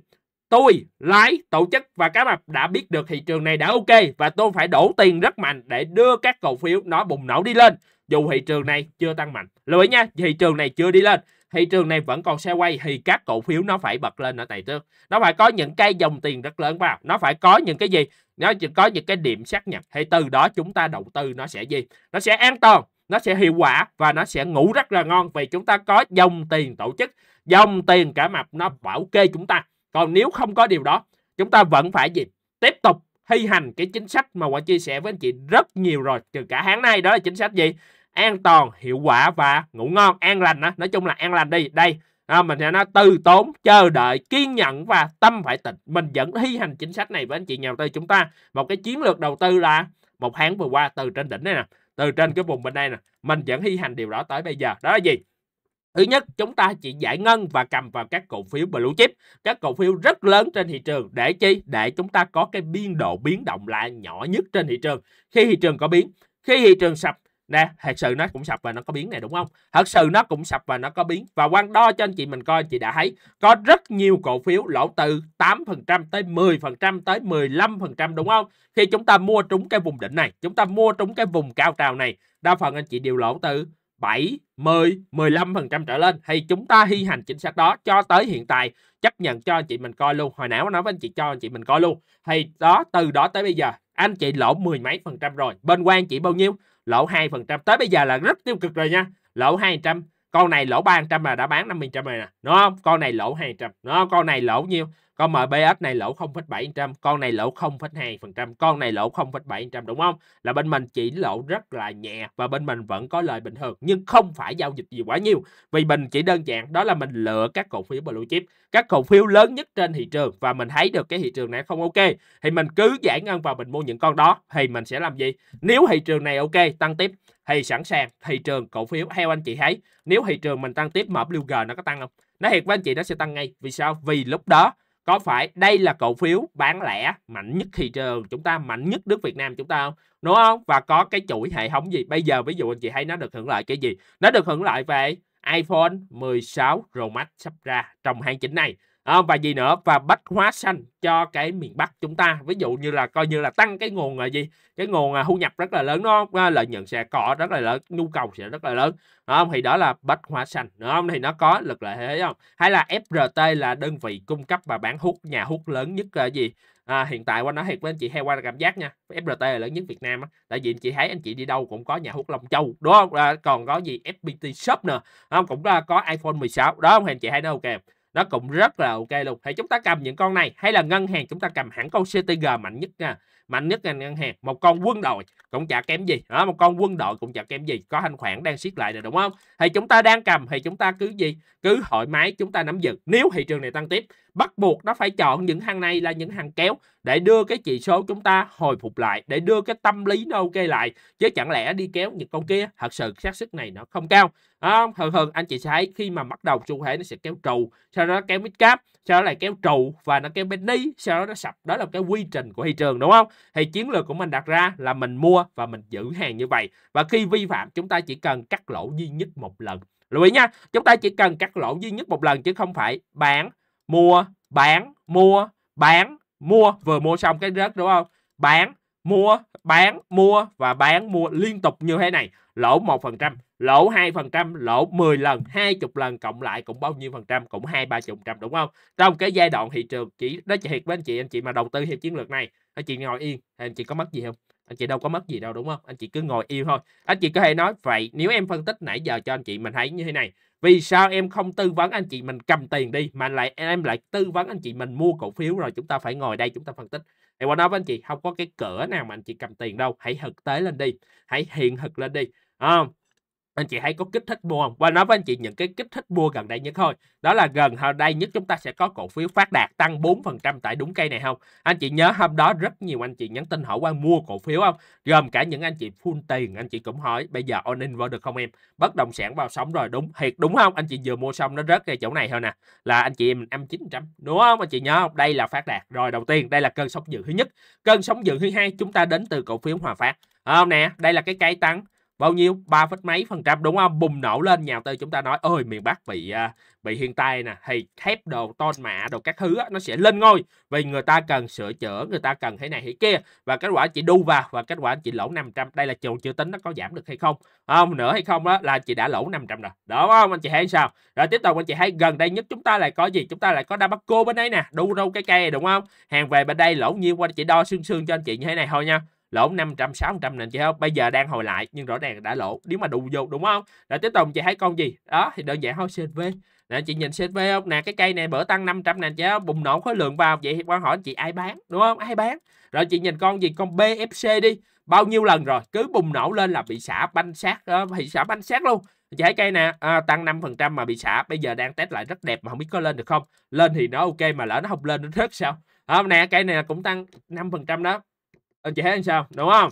Speaker 1: tôi lái tổ chức và cá mập đã biết được thị trường này đã ok và tôi phải đổ tiền rất mạnh để đưa các cổ phiếu nó bùng nổ đi lên dù thị trường này chưa tăng mạnh lưu ý nha thị trường này chưa đi lên thị trường này vẫn còn xe quay thì các cổ phiếu nó phải bật lên ở tại trước nó phải có những cái dòng tiền rất lớn vào nó phải có những cái gì nó chỉ có những cái điểm xác nhận, hay từ đó chúng ta đầu tư nó sẽ gì nó sẽ an toàn nó sẽ hiệu quả và nó sẽ ngủ rất là ngon vì chúng ta có dòng tiền tổ chức dòng tiền cả mập nó bảo kê chúng ta còn nếu không có điều đó chúng ta vẫn phải gì tiếp tục thi hành cái chính sách mà quả chia sẻ với anh chị rất nhiều rồi từ cả tháng nay đó là chính sách gì an toàn hiệu quả và ngủ ngon an lành đó. nói chung là an lành đi đây à, mình sẽ nói từ tốn chờ đợi kiên nhẫn và tâm phải tịnh mình vẫn thi hành chính sách này với anh chị nhà đầu tư chúng ta một cái chiến lược đầu tư là một tháng vừa qua từ trên đỉnh đây nè từ trên cái vùng bên đây nè mình vẫn thi hành điều đó tới bây giờ đó là gì Thứ nhất, chúng ta chỉ giải ngân và cầm vào các cổ phiếu blue chip, các cổ phiếu rất lớn trên thị trường để chi? Để chúng ta có cái biên độ biến động lại nhỏ nhất trên thị trường. Khi thị trường có biến, khi thị trường sập, nè thật sự nó cũng sập và nó có biến này đúng không thật sự nó cũng sập và nó có biến và quan đo cho anh chị mình coi anh chị đã thấy có rất nhiều cổ phiếu lỗ từ 8% tới 10% tới 15% đúng không khi chúng ta mua trúng cái vùng đỉnh này chúng ta mua trúng cái vùng cao trào này đa phần anh chị đều lỗ từ 7, 10, 15% trở lên thì chúng ta hy hành chính sách đó cho tới hiện tại chấp nhận cho anh chị mình coi luôn hồi não nói với anh chị cho anh chị mình coi luôn thì đó từ đó tới bây giờ anh chị lỗ mười mấy phần trăm rồi bên quan chị bao nhiêu Lỗ 2% tới bây giờ là rất tiêu cực rồi nha. Lỗ 200 con này lỗ 300 mà đã bán 50% rồi nè nó con này lỗ 200 đúng không? con này lỗ nhiêu con MBS này lỗ 0,7% con này lỗ 0,2% con này lỗ 0,7% đúng không là bên mình chỉ lỗ rất là nhẹ và bên mình vẫn có lời bình thường nhưng không phải giao dịch gì quá nhiều vì mình chỉ đơn giản đó là mình lựa các cổ phiếu blue chip các cổ phiếu lớn nhất trên thị trường và mình thấy được cái thị trường này không ok thì mình cứ giải ngân vào mình mua những con đó thì mình sẽ làm gì nếu thị trường này ok tăng tiếp thì sẵn sàng thị trường cổ phiếu theo anh chị thấy nếu thị trường mình tăng tiếp MWG nó có tăng không nó thiệt với anh chị nó sẽ tăng ngay vì sao vì lúc đó có phải đây là cổ phiếu bán lẻ mạnh nhất thị trường chúng ta mạnh nhất nước Việt Nam chúng ta không đúng không và có cái chuỗi hệ thống gì bây giờ ví dụ anh chị thấy nó được hưởng lợi cái gì nó được hưởng lợi về iPhone 16 Pro Max sắp ra trong tháng 9 này à, và gì nữa và bách hóa xanh cho cái miền Bắc chúng ta ví dụ như là coi như là tăng cái nguồn là gì cái nguồn à, thu nhập rất là lớn nó ờ, lợi nhuận sẽ có rất là lớn nhu cầu sẽ rất là lớn đúng không thì đó là bách hóa xanh đúng không thì nó có lực lợi thế không hay là FRT là đơn vị cung cấp và bán hút nhà hút lớn nhất là gì à, hiện tại qua nói thiệt với anh chị hay qua cảm giác nha FRT là lớn nhất Việt Nam á tại vì anh chị thấy anh chị đi đâu cũng có nhà hút Long Châu đúng không à, còn có gì FPT shop nữa không cũng à, có iPhone 16 đó không thì anh chị thấy nó ok nó cũng rất là ok luôn thì chúng ta cầm những con này hay là ngân hàng chúng ta cầm hẳn con CTG mạnh nhất nha mạnh nhất ngành ngân hàng một con quân đội cũng chả kém gì đó, một con quân đội cũng chả kém gì có thanh khoản đang siết lại rồi đúng không thì chúng ta đang cầm thì chúng ta cứ gì cứ thoải mái chúng ta nắm giữ nếu thị trường này tăng tiếp bắt buộc nó phải chọn những hàng này là những hàng kéo để đưa cái chỉ số chúng ta hồi phục lại để đưa cái tâm lý nó ok lại chứ chẳng lẽ đi kéo những con kia thật sự xác suất này nó không cao à, thường thường anh chị thấy khi mà bắt đầu xu thế nó sẽ kéo trù sau đó kéo mid cap sau đó lại kéo trụ và nó kéo bên đi sau đó nó sập đó là cái quy trình của thị trường đúng không thì chiến lược của mình đặt ra là mình mua và mình giữ hàng như vậy và khi vi phạm chúng ta chỉ cần cắt lỗ duy nhất một lần lưu ý nha chúng ta chỉ cần cắt lỗ duy nhất một lần chứ không phải bán mua bán mua bán mua vừa mua xong cái rớt đúng không bán mua bán mua và bán mua liên tục như thế này lỗ 1% lỗ 2% lỗ 10 lần 20 lần cộng lại cũng bao nhiêu phần trăm cũng hai 2 30 trăm đúng không trong cái giai đoạn thị trường chỉ nói thiệt với anh chị anh chị mà đầu tư theo chiến lược này anh chị ngồi yên anh chị có mất gì không anh chị đâu có mất gì đâu đúng không anh chị cứ ngồi yên thôi anh chị có thể nói vậy nếu em phân tích nãy giờ cho anh chị mình thấy như thế này vì sao em không tư vấn anh chị mình cầm tiền đi mà lại em lại tư vấn anh chị mình mua cổ phiếu rồi chúng ta phải ngồi đây chúng ta phân tích thì qua đó với anh chị không có cái cửa nào mà anh chị cầm tiền đâu hãy thực tế lên đi hãy hiện thực lên đi không anh chị hay có kích thích mua không? Và nói với anh chị những cái kích thích mua gần đây nhất thôi. Đó là gần hồi đây nhất chúng ta sẽ có cổ phiếu phát đạt tăng 4% tại đúng cây này không? Anh chị nhớ hôm đó rất nhiều anh chị nhắn tin hỏi qua mua cổ phiếu không? Gồm cả những anh chị full tiền, anh chị cũng hỏi bây giờ on in vào được không em? Bất động sản vào sóng rồi đúng, thiệt đúng không? Anh chị vừa mua xong nó rớt ra chỗ này thôi nè. Là anh chị em ăn 900 đúng không? Anh chị nhớ không? Đây là phát đạt. Rồi đầu tiên đây là cơn sóng dự thứ nhất. Cơn sóng dự thứ hai chúng ta đến từ cổ phiếu Hòa Phát. Không nè, đây là cái cây tăng bao nhiêu ba phẩy mấy phần trăm đúng không bùng nổ lên nhào đầu tư chúng ta nói ơi miền bắc bị à, bị hiện tai nè thì thép đồ tôn mạ đồ các thứ á, nó sẽ lên ngôi vì người ta cần sửa chữa người ta cần thế này thế kia và kết quả chị đu vào và kết quả chị lỗ 500 đây là chồng chưa tính nó có giảm được hay không không nữa hay không đó là chị đã lỗ 500 rồi đó, không anh chị thấy sao rồi tiếp tục anh chị thấy gần đây nhất chúng ta lại có gì chúng ta lại có đa bắc cô bên đây nè đu đâu cái cây đúng không hàng về bên đây lỗ nhiêu qua chị đo xương xương cho anh chị như thế này thôi nha lỗ 500 600 nè chị không bây giờ đang hồi lại nhưng rõ ràng đã lỗ nếu mà đụng vô đúng không rồi tiếp tục chị thấy con gì đó thì đơn giản thôi CV nè chị nhìn CV không nè cái cây này bữa tăng 500 nè chị không bùng nổ khối lượng vào vậy thì quan hỏi chị ai bán đúng không ai bán rồi chị nhìn con gì con BFC đi bao nhiêu lần rồi cứ bùng nổ lên là bị xả banh sát đó ờ, bị xả banh sát luôn chị thấy cây nè à, tăng 5% mà bị xả bây giờ đang test lại rất đẹp mà không biết có lên được không lên thì nó ok mà lỡ nó không lên nó rớt sao không ờ, nè cây này cũng tăng 5% đó anh chị thấy anh sao đúng không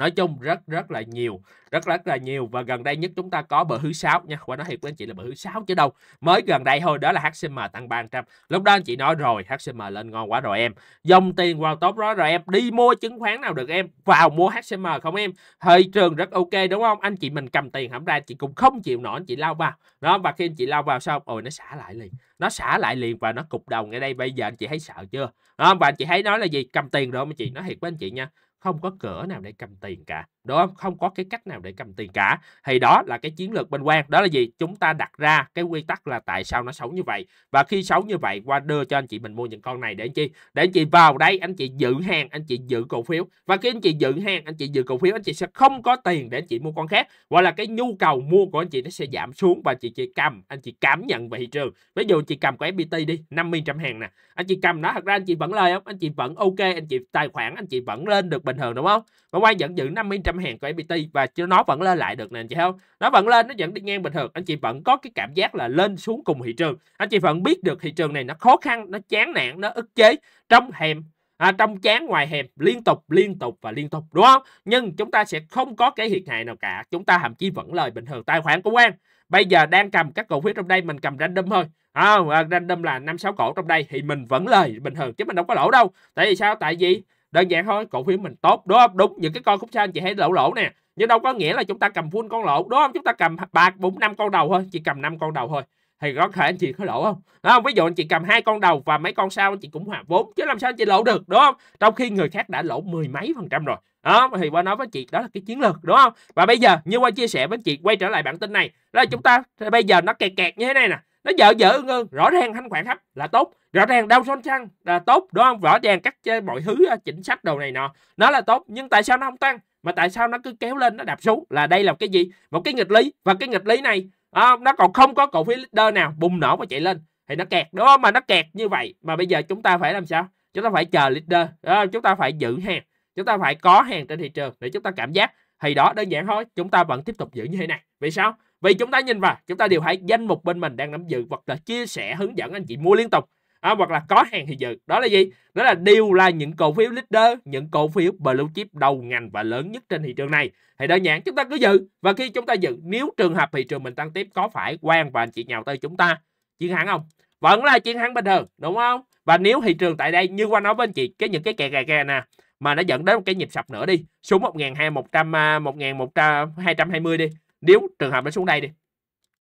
Speaker 1: nói chung rất rất là nhiều rất rất là nhiều và gần đây nhất chúng ta có bờ thứ sáu nha qua nói thiệt với anh chị là bờ thứ sáu chứ đâu mới gần đây thôi đó là HCM tăng 300 lúc đó anh chị nói rồi HCM lên ngon quá rồi em dòng tiền vào tốt đó rồi em đi mua chứng khoán nào được em vào mua HCM không em thị trường rất ok đúng không anh chị mình cầm tiền hẳn ra chị cũng không chịu nổi anh chị lao vào đó và khi anh chị lao vào xong rồi nó xả lại liền nó xả lại liền và nó cục đầu ngay đây bây giờ anh chị thấy sợ chưa đó và anh chị thấy nói là gì cầm tiền rồi mà chị nói thiệt với anh chị nha không có cửa nào để cầm tiền cả đúng không? Không có cái cách nào để cầm tiền cả. Thì đó là cái chiến lược bên quan. Đó là gì? Chúng ta đặt ra cái quy tắc là tại sao nó xấu như vậy. Và khi xấu như vậy qua đưa cho anh chị mình mua những con này để anh chị để anh chị vào đây anh chị giữ hàng, anh chị giữ cổ phiếu. Và khi anh chị giữ hàng, anh chị giữ cổ phiếu, anh chị sẽ không có tiền để anh chị mua con khác. Hoặc là cái nhu cầu mua của anh chị nó sẽ giảm xuống và chị chị cầm, anh chị cảm nhận về thị trường. Ví dụ chị cầm của FPT đi, 50 trăm hàng nè. Anh chị cầm nó thật ra anh chị vẫn lời không? Anh chị vẫn ok, anh chị tài khoản anh chị vẫn lên được bình thường đúng không? và quay vẫn giữ 50 500 hàng của FPT và cho nó vẫn lên lại được nè anh chị không nó vẫn lên nó vẫn đi ngang bình thường anh chị vẫn có cái cảm giác là lên xuống cùng thị trường anh chị vẫn biết được thị trường này nó khó khăn nó chán nản nó ức chế trong hèm à, trong chán ngoài hẹp liên tục liên tục và liên tục đúng không nhưng chúng ta sẽ không có cái hiện hại nào cả chúng ta thậm chí vẫn lời bình thường tài khoản của quan bây giờ đang cầm các cổ phiếu trong đây mình cầm random thôi à, random là năm sáu cổ trong đây thì mình vẫn lời bình thường chứ mình đâu có lỗ đâu tại vì sao tại vì đơn giản thôi cổ phiếu mình tốt đúng không đúng những cái con khúc sao anh chị thấy lỗ lỗ nè nhưng đâu có nghĩa là chúng ta cầm full con lỗ đúng không chúng ta cầm ba bốn năm con đầu thôi chỉ cầm năm con đầu thôi thì có thể anh chị có lỗ không đó không ví dụ anh chị cầm hai con đầu và mấy con sau anh chị cũng hòa vốn chứ làm sao anh chị lỗ được đúng không trong khi người khác đã lỗ mười mấy phần trăm rồi đó thì qua nói với chị đó là cái chiến lược đúng không và bây giờ như qua chia sẻ với chị quay trở lại bản tin này đó là chúng ta bây giờ nó kẹt kẹt như thế này nè nó dở dở ưng ơn rõ ràng thanh khoản thấp là tốt rõ ràng đau son xăng là tốt đúng không rõ ràng các mọi thứ ờ, chỉnh sách đồ này nọ nó là tốt nhưng tại sao nó không tăng mà tại sao nó cứ kéo lên nó đạp xuống là đây là cái gì một cái nghịch lý và cái nghịch lý này à, nó còn không có cổ phiếu leader nào bùng nổ và chạy lên thì nó kẹt đúng không mà nó kẹt như vậy mà bây giờ chúng ta phải làm sao chúng ta phải chờ leader à, chúng ta phải giữ hàng chúng ta phải có hàng trên thị trường để chúng ta cảm giác thì đó đơn giản thôi chúng ta vẫn tiếp tục giữ như thế này vì sao vì chúng ta nhìn vào chúng ta đều thấy danh mục bên mình đang nắm giữ hoặc là chia sẻ hướng dẫn anh chị mua liên tục à, hoặc là có hàng thì giữ đó là gì đó là đều là những cổ phiếu leader những cổ phiếu blue chip đầu ngành và lớn nhất trên thị trường này thì đơn giản chúng ta cứ giữ và khi chúng ta giữ nếu trường hợp thị trường mình tăng tiếp có phải quan và anh chị nhào tới chúng ta chiến thắng không vẫn là chiến thắng bình thường đúng không và nếu thị trường tại đây như qua nói với anh chị cái những cái kè kè kè nè mà nó dẫn đến một cái nhịp sập nữa đi xuống một một à, một nghìn nghìn hai trăm một trăm hai trăm hai mươi đi nếu trường hợp nó xuống đây đi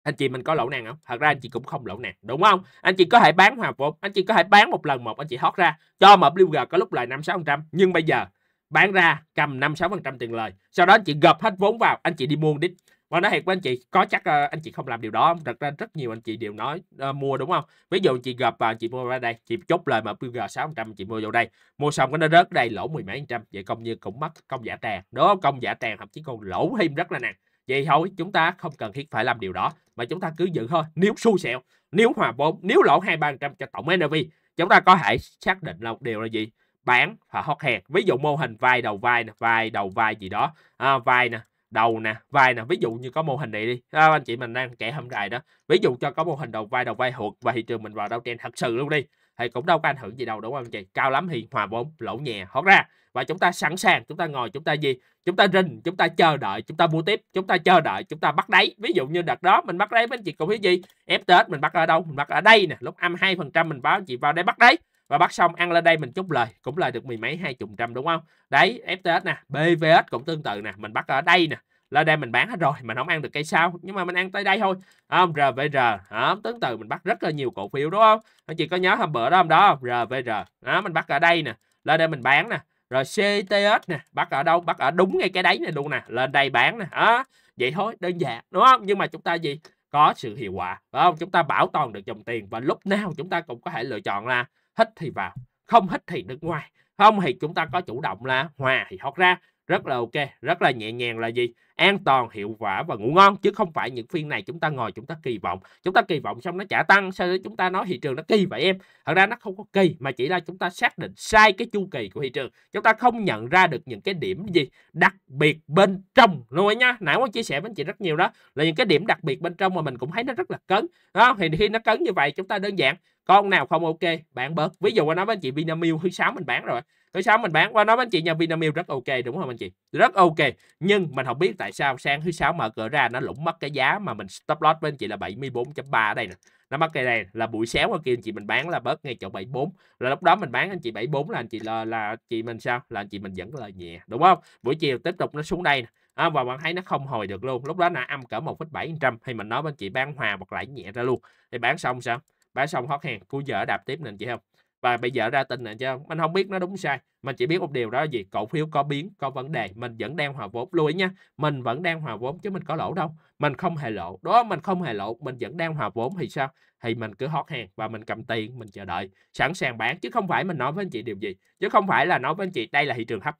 Speaker 1: anh chị mình có lỗ nàng không thật ra anh chị cũng không lỗ nàng đúng không anh chị có thể bán hòa vốn anh chị có thể bán một lần một anh chị hót ra cho mập lưu g có lúc là năm sáu trăm nhưng bây giờ bán ra cầm năm sáu phần trăm tiền lời sau đó anh chị gập hết vốn vào anh chị đi mua đít và nói thiệt với anh chị có chắc uh, anh chị không làm điều đó không thật ra rất nhiều anh chị đều nói uh, mua đúng không ví dụ anh chị gập vào anh chị mua ra đây chị chốt lời mà PG sáu trăm chị mua vào đây mua xong cái nó rớt đây lỗ mười mấy trăm vậy công như cũng mất công giả tràng, đó công giả tràng thậm chí còn lỗ thêm rất là nặng Vậy thôi chúng ta không cần thiết phải làm điều đó Mà chúng ta cứ giữ thôi Nếu xui xẹo, nếu hòa vốn, nếu lỗ 2-3% cho tổng NAV Chúng ta có thể xác định là một điều là gì Bán và hót hẹt Ví dụ mô hình vai đầu vai nè Vai đầu vai gì đó à, Vai nè đầu nè vai nè ví dụ như có mô hình này đi à, anh chị mình đang kể hôm rày đó ví dụ cho có mô hình đầu vai đầu vai hụt và thị trường mình vào đâu trên thật sự luôn đi thì cũng đâu có ảnh hưởng gì đâu đúng không anh chị cao lắm thì hòa vốn lỗ nhẹ hót ra và chúng ta sẵn sàng chúng ta ngồi chúng ta gì chúng ta rình chúng ta chờ đợi chúng ta mua tiếp chúng ta chờ đợi chúng ta bắt đáy ví dụ như đợt đó mình bắt đáy với anh chị cũng biết gì FTS mình bắt ở đâu mình bắt ở đây nè lúc âm hai phần trăm mình báo anh chị vào đây bắt đáy và bắt xong ăn lên đây mình chút lời cũng lời được mười mấy hai chục trăm đúng không đấy FTS nè BVS cũng tương tự nè mình bắt ở đây nè là đây mình bán hết rồi mình không ăn được cây sau nhưng mà mình ăn tới đây thôi không rvr hả tương tự mình bắt rất là nhiều cổ phiếu đúng không anh chị có nhớ hôm bữa đó không đó rvr đó, mình bắt ở đây nè lên đây mình bán nè rồi CTS nè bắt ở đâu bắt ở đúng ngay cái đáy này luôn nè lên đây bán nè đó vậy thôi đơn giản đúng không nhưng mà chúng ta gì có sự hiệu quả phải không chúng ta bảo toàn được dòng tiền và lúc nào chúng ta cũng có thể lựa chọn là hít thì vào không hít thì nước ngoài không thì chúng ta có chủ động là hòa thì hót ra rất là ok rất là nhẹ nhàng là gì an toàn hiệu quả và ngủ ngon chứ không phải những phiên này chúng ta ngồi chúng ta kỳ vọng chúng ta kỳ vọng xong nó trả tăng sau đó chúng ta nói thị trường nó kỳ vậy em thật ra nó không có kỳ mà chỉ là chúng ta xác định sai cái chu kỳ của thị trường chúng ta không nhận ra được những cái điểm gì đặc biệt bên trong luôn ấy nhá nãy có chia sẻ với anh chị rất nhiều đó là những cái điểm đặc biệt bên trong mà mình cũng thấy nó rất là cấn đó thì khi nó cấn như vậy chúng ta đơn giản con nào không ok bạn bớt ví dụ anh nói với anh chị Vinamilk thứ sáu mình bán rồi thứ sáu mình bán qua nói với anh chị nha Vinamilk rất ok đúng không anh chị rất ok nhưng mình không biết tại sao sáng thứ sáu mở cửa ra nó lũng mất cái giá mà mình stop loss với anh chị là 74.3 ở đây nè nó mất cái này là buổi sáng qua kia anh chị mình bán là bớt ngay chỗ 74 là lúc đó mình bán anh chị 74 là anh chị là là chị mình sao là anh chị mình vẫn lời nhẹ đúng không buổi chiều tiếp tục nó xuống đây nè à, và bạn thấy nó không hồi được luôn lúc đó là âm cỡ 1,7 thì mình nói với anh chị bán hòa hoặc lại nhẹ ra luôn thì bán xong sao bán xong hot hàng cuối giờ đạp tiếp nên chị không và bây giờ ra tin này chứ mình không biết nó đúng sai mình chỉ biết một điều đó là gì cổ phiếu có biến có vấn đề mình vẫn đang hòa vốn lưu ý nha mình vẫn đang hòa vốn chứ mình có lỗ đâu mình không hề lộ đó mình không hề lộ mình vẫn đang hòa vốn thì sao thì mình cứ hót hàng và mình cầm tiền mình chờ đợi sẵn sàng bán chứ không phải mình nói với anh chị điều gì chứ không phải là nói với anh chị đây là thị trường hấp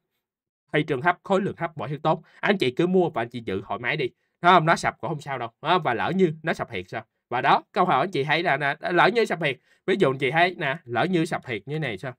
Speaker 1: thị trường hấp khối lượng hấp mọi thứ tốt anh chị cứ mua và anh chị giữ thoải mái đi nó không nó sập cũng không sao đâu và lỡ như nó sập thiệt sao và đó câu hỏi chị thấy là, là lỡ như sập thiệt ví dụ chị thấy nè lỡ như sập thiệt như này sao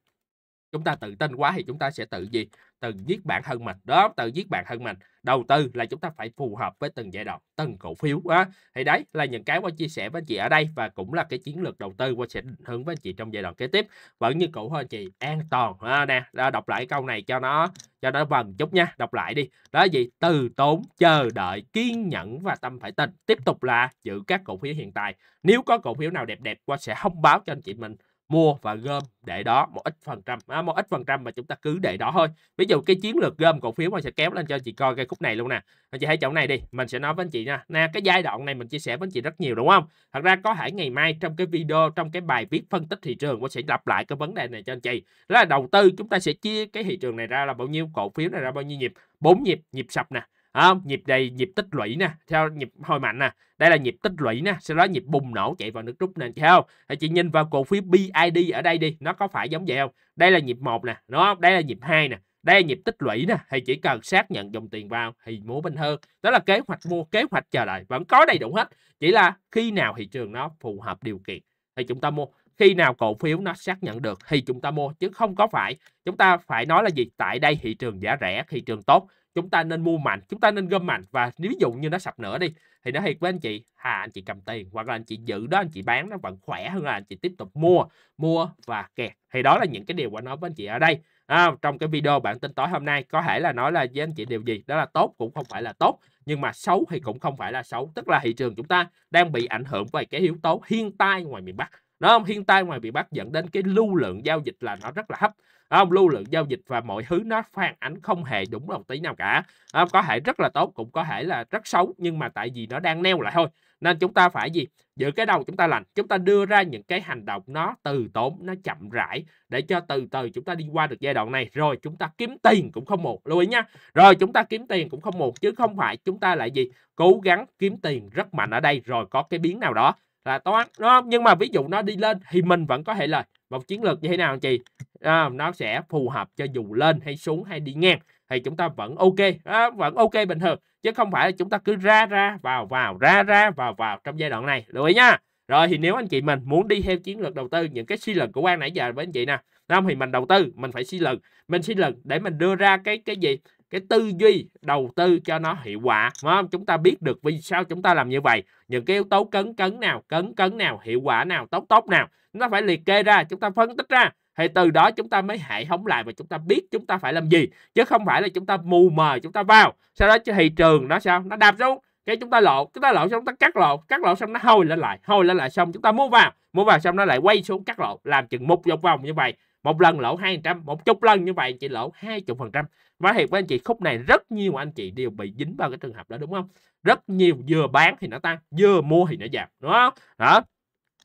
Speaker 1: chúng ta tự tin quá thì chúng ta sẽ tự gì tự giết bản thân mình đó tự giết bản thân mình đầu tư là chúng ta phải phù hợp với từng giai đoạn từng cổ phiếu á thì đấy là những cái qua chia sẻ với anh chị ở đây và cũng là cái chiến lược đầu tư qua sẽ định hướng với anh chị trong giai đoạn kế tiếp vẫn như cũ thôi anh chị an toàn ha nè đọc lại câu này cho nó cho nó vần chút nha đọc lại đi đó gì từ tốn chờ đợi kiên nhẫn và tâm phải tình tiếp tục là giữ các cổ phiếu hiện tại nếu có cổ phiếu nào đẹp đẹp qua sẽ thông báo cho anh chị mình mua và gom để đó một ít phần trăm à, một ít phần trăm mà chúng ta cứ để đó thôi ví dụ cái chiến lược gom cổ phiếu mà sẽ kéo lên cho chị coi cái khúc này luôn nè anh chị thấy chỗ này đi mình sẽ nói với anh chị nha nè cái giai đoạn này mình chia sẻ với anh chị rất nhiều đúng không thật ra có thể ngày mai trong cái video trong cái bài viết phân tích thị trường tôi sẽ lặp lại cái vấn đề này cho anh chị đó là đầu tư chúng ta sẽ chia cái thị trường này ra là bao nhiêu cổ phiếu này ra bao nhiêu nhịp bốn nhịp nhịp sập nè à, nhịp này nhịp tích lũy nè theo nhịp hồi mạnh nè à, đây là nhịp tích lũy nè sau đó nhịp bùng nổ chạy vào nước rút nè chị không thì chị nhìn vào cổ phiếu BID ở đây đi nó có phải giống vậy không đây là nhịp một nè nó đây là nhịp hai nè đây là nhịp tích lũy nè thì chỉ cần xác nhận dòng tiền vào thì mua bình hơn đó là kế hoạch mua kế hoạch chờ đợi vẫn có đầy đủ hết chỉ là khi nào thị trường nó phù hợp điều kiện thì chúng ta mua khi nào cổ phiếu nó xác nhận được thì chúng ta mua chứ không có phải chúng ta phải nói là gì tại đây thị trường giá rẻ thị trường tốt chúng ta nên mua mạnh chúng ta nên gom mạnh và ví dụ như nó sập nữa đi thì nó thiệt với anh chị à anh chị cầm tiền hoặc là anh chị giữ đó anh chị bán nó vẫn khỏe hơn là anh chị tiếp tục mua mua và kẹt thì đó là những cái điều mà nói với anh chị ở đây à, trong cái video bản tin tối hôm nay có thể là nói là với anh chị điều gì đó là tốt cũng không phải là tốt nhưng mà xấu thì cũng không phải là xấu tức là thị trường chúng ta đang bị ảnh hưởng bởi cái yếu tố thiên tai ngoài miền Bắc nó không thiên tai ngoài miền Bắc dẫn đến cái lưu lượng giao dịch là nó rất là thấp không? lưu lượng giao dịch và mọi thứ nó phản ảnh không hề đúng một tí nào cả không? có thể rất là tốt cũng có thể là rất xấu nhưng mà tại vì nó đang neo lại thôi nên chúng ta phải gì giữ cái đầu chúng ta lành chúng ta đưa ra những cái hành động nó từ tốn nó chậm rãi để cho từ từ chúng ta đi qua được giai đoạn này rồi chúng ta kiếm tiền cũng không một lưu ý nhá rồi chúng ta kiếm tiền cũng không một chứ không phải chúng ta lại gì cố gắng kiếm tiền rất mạnh ở đây rồi có cái biến nào đó là toán đó nhưng mà ví dụ nó đi lên thì mình vẫn có thể lời một chiến lược như thế nào chị à, nó sẽ phù hợp cho dù lên hay xuống hay đi ngang thì chúng ta vẫn ok à, vẫn ok bình thường chứ không phải là chúng ta cứ ra ra vào vào ra ra vào vào trong giai đoạn này lưu ý nha rồi thì nếu anh chị mình muốn đi theo chiến lược đầu tư những cái suy luận của Quang nãy giờ với anh chị nè không thì mình đầu tư mình phải suy luận mình suy luận để mình đưa ra cái cái gì cái tư duy đầu tư cho nó hiệu quả đúng không chúng ta biết được vì sao chúng ta làm như vậy những cái yếu tố cấn cấn nào cấn cấn nào hiệu quả nào tốt tốt nào chúng ta phải liệt kê ra chúng ta phân tích ra thì từ đó chúng ta mới hệ thống lại và chúng ta biết chúng ta phải làm gì chứ không phải là chúng ta mù mờ chúng ta vào sau đó thị trường nó sao nó đạp xuống cái chúng ta lộ chúng ta lộ xong chúng ta cắt lộ cắt lộ xong nó hôi lên lại hôi lên lại xong chúng ta mua vào mua vào xong nó lại quay xuống cắt lộ làm chừng một vòng vòng như vậy một lần lỗ hai trăm một chút lần như vậy chị lỗ hai chục phần trăm và thiệt với anh chị khúc này rất nhiều anh chị đều bị dính vào cái trường hợp đó đúng không rất nhiều vừa bán thì nó tăng vừa mua thì nó giảm đúng không đó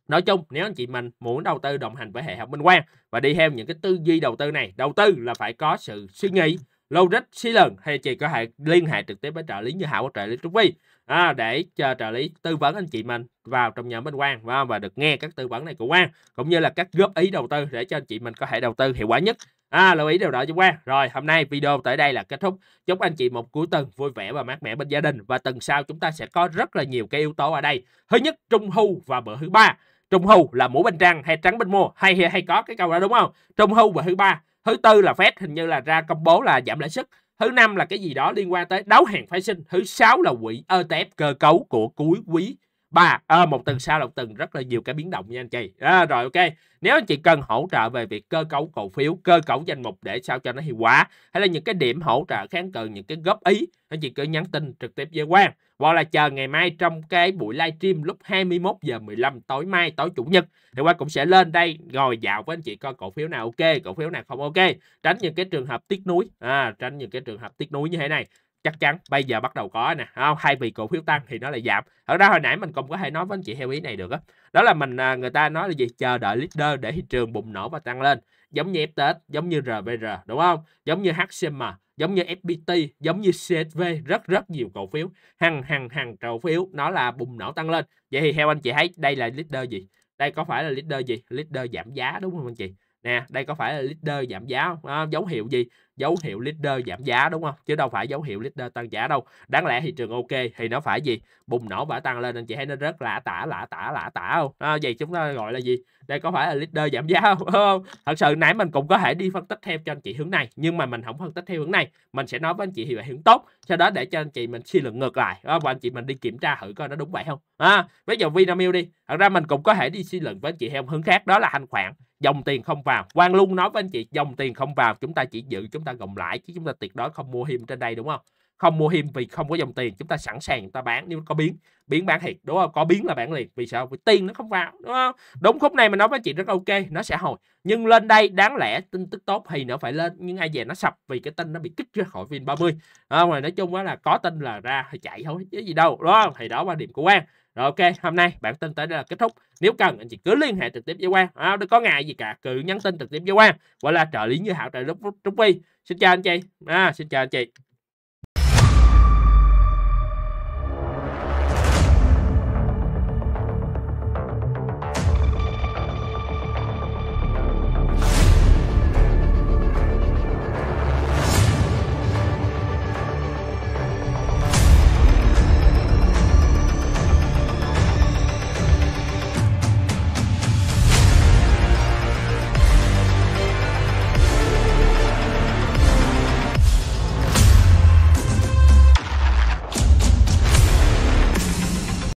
Speaker 1: nói chung nếu anh chị mình muốn đầu tư đồng hành với hệ học Minh Quang và đi theo những cái tư duy đầu tư này đầu tư là phải có sự suy nghĩ logic suy luận hay chị có thể liên hệ trực tiếp với trợ lý như hảo trợ lý Trung Vi à, để cho trợ lý tư vấn anh chị mình vào trong nhóm Minh Quang và, và được nghe các tư vấn này của Quang cũng như là các góp ý đầu tư để cho anh chị mình có thể đầu tư hiệu quả nhất à, lưu ý điều đó cho Quang rồi hôm nay video tới đây là kết thúc chúc anh chị một cuối tuần vui vẻ và mát mẻ bên gia đình và tuần sau chúng ta sẽ có rất là nhiều cái yếu tố ở đây thứ nhất trung thu và bữa thứ ba Trung Hu là mũ bên trăng hay trắng bên mua hay hay có cái câu đó đúng không? Trung Hu và thứ ba, thứ tư là Fed hình như là ra công bố là giảm lãi suất, thứ năm là cái gì đó liên quan tới đấu hàng phái sinh, thứ sáu là quỹ ETF cơ cấu của cuối quý ba à, một tuần sau là một tuần rất là nhiều cái biến động nha anh chị à, rồi ok nếu anh chị cần hỗ trợ về việc cơ cấu cổ phiếu cơ cấu danh mục để sao cho nó hiệu quả hay là những cái điểm hỗ trợ kháng cự những cái góp ý anh chị cứ nhắn tin trực tiếp với Quang hoặc là chờ ngày mai trong cái buổi livestream lúc 21 giờ 15 tối mai tối chủ nhật thì Quang cũng sẽ lên đây ngồi dạo với anh chị coi cổ phiếu nào ok cổ phiếu nào không ok tránh những cái trường hợp tiếc núi à, tránh những cái trường hợp tiếc núi như thế này chắc chắn bây giờ bắt đầu có nè không thay vì cổ phiếu tăng thì nó lại giảm ở đó hồi nãy mình cũng có thể nói với anh chị theo ý này được á đó. đó là mình à, người ta nói là gì chờ đợi leader để thị trường bùng nổ và tăng lên giống như FTX giống như RVR đúng không giống như HCM giống như FPT giống như CSV rất rất nhiều cổ phiếu hàng hàng hàng cổ phiếu nó là bùng nổ tăng lên vậy thì theo anh chị thấy đây là leader gì đây có phải là leader gì leader giảm giá đúng không anh chị nè đây có phải là leader giảm giá À, dấu hiệu gì dấu hiệu leader giảm giá đúng không chứ đâu phải dấu hiệu leader tăng giá đâu đáng lẽ thị trường ok thì nó phải gì bùng nổ và tăng lên anh chị thấy nó rất lạ tả lạ tả lạ tả không à, vậy chúng ta gọi là gì đây có phải là leader giảm giá không? không thật sự nãy mình cũng có thể đi phân tích theo cho anh chị hướng này nhưng mà mình không phân tích theo hướng này mình sẽ nói với anh chị hiệu hướng tốt sau đó để cho anh chị mình suy luận ngược lại à, và anh chị mình đi kiểm tra thử coi nó đúng vậy không à, ví dụ Vinamilk đi thật ra mình cũng có thể đi suy luận với anh chị theo hướng khác đó là thanh khoản dòng tiền không vào quang luôn nói với anh chị dòng tiền không vào chúng ta chỉ giữ chúng ta gồng lãi chứ chúng ta tuyệt đối không mua hiêm trên đây đúng không không mua hiêm vì không có dòng tiền chúng ta sẵn sàng chúng ta bán nếu có biến biến bán thiệt đúng không có biến là bán liền vì sao vì tiền nó không vào đúng không đúng khúc này mà nói với chị rất ok nó sẽ hồi nhưng lên đây đáng lẽ tin tức tốt thì nó phải lên nhưng ai về nó sập vì cái tin nó bị kích ra khỏi vin 30 mươi à, mà nói chung á là có tin là ra thì chạy thôi chứ gì đâu đúng không thì đó quan điểm của quan rồi ok, hôm nay bản tin tới đây là kết thúc. Nếu cần anh chị cứ liên hệ trực tiếp với Quang. À, đừng có ngại gì cả, cứ nhắn tin trực tiếp với Quang. Hoặc là trợ lý như hạo trợ giúp Trúc Vi. Xin chào anh chị. À, xin chào anh chị.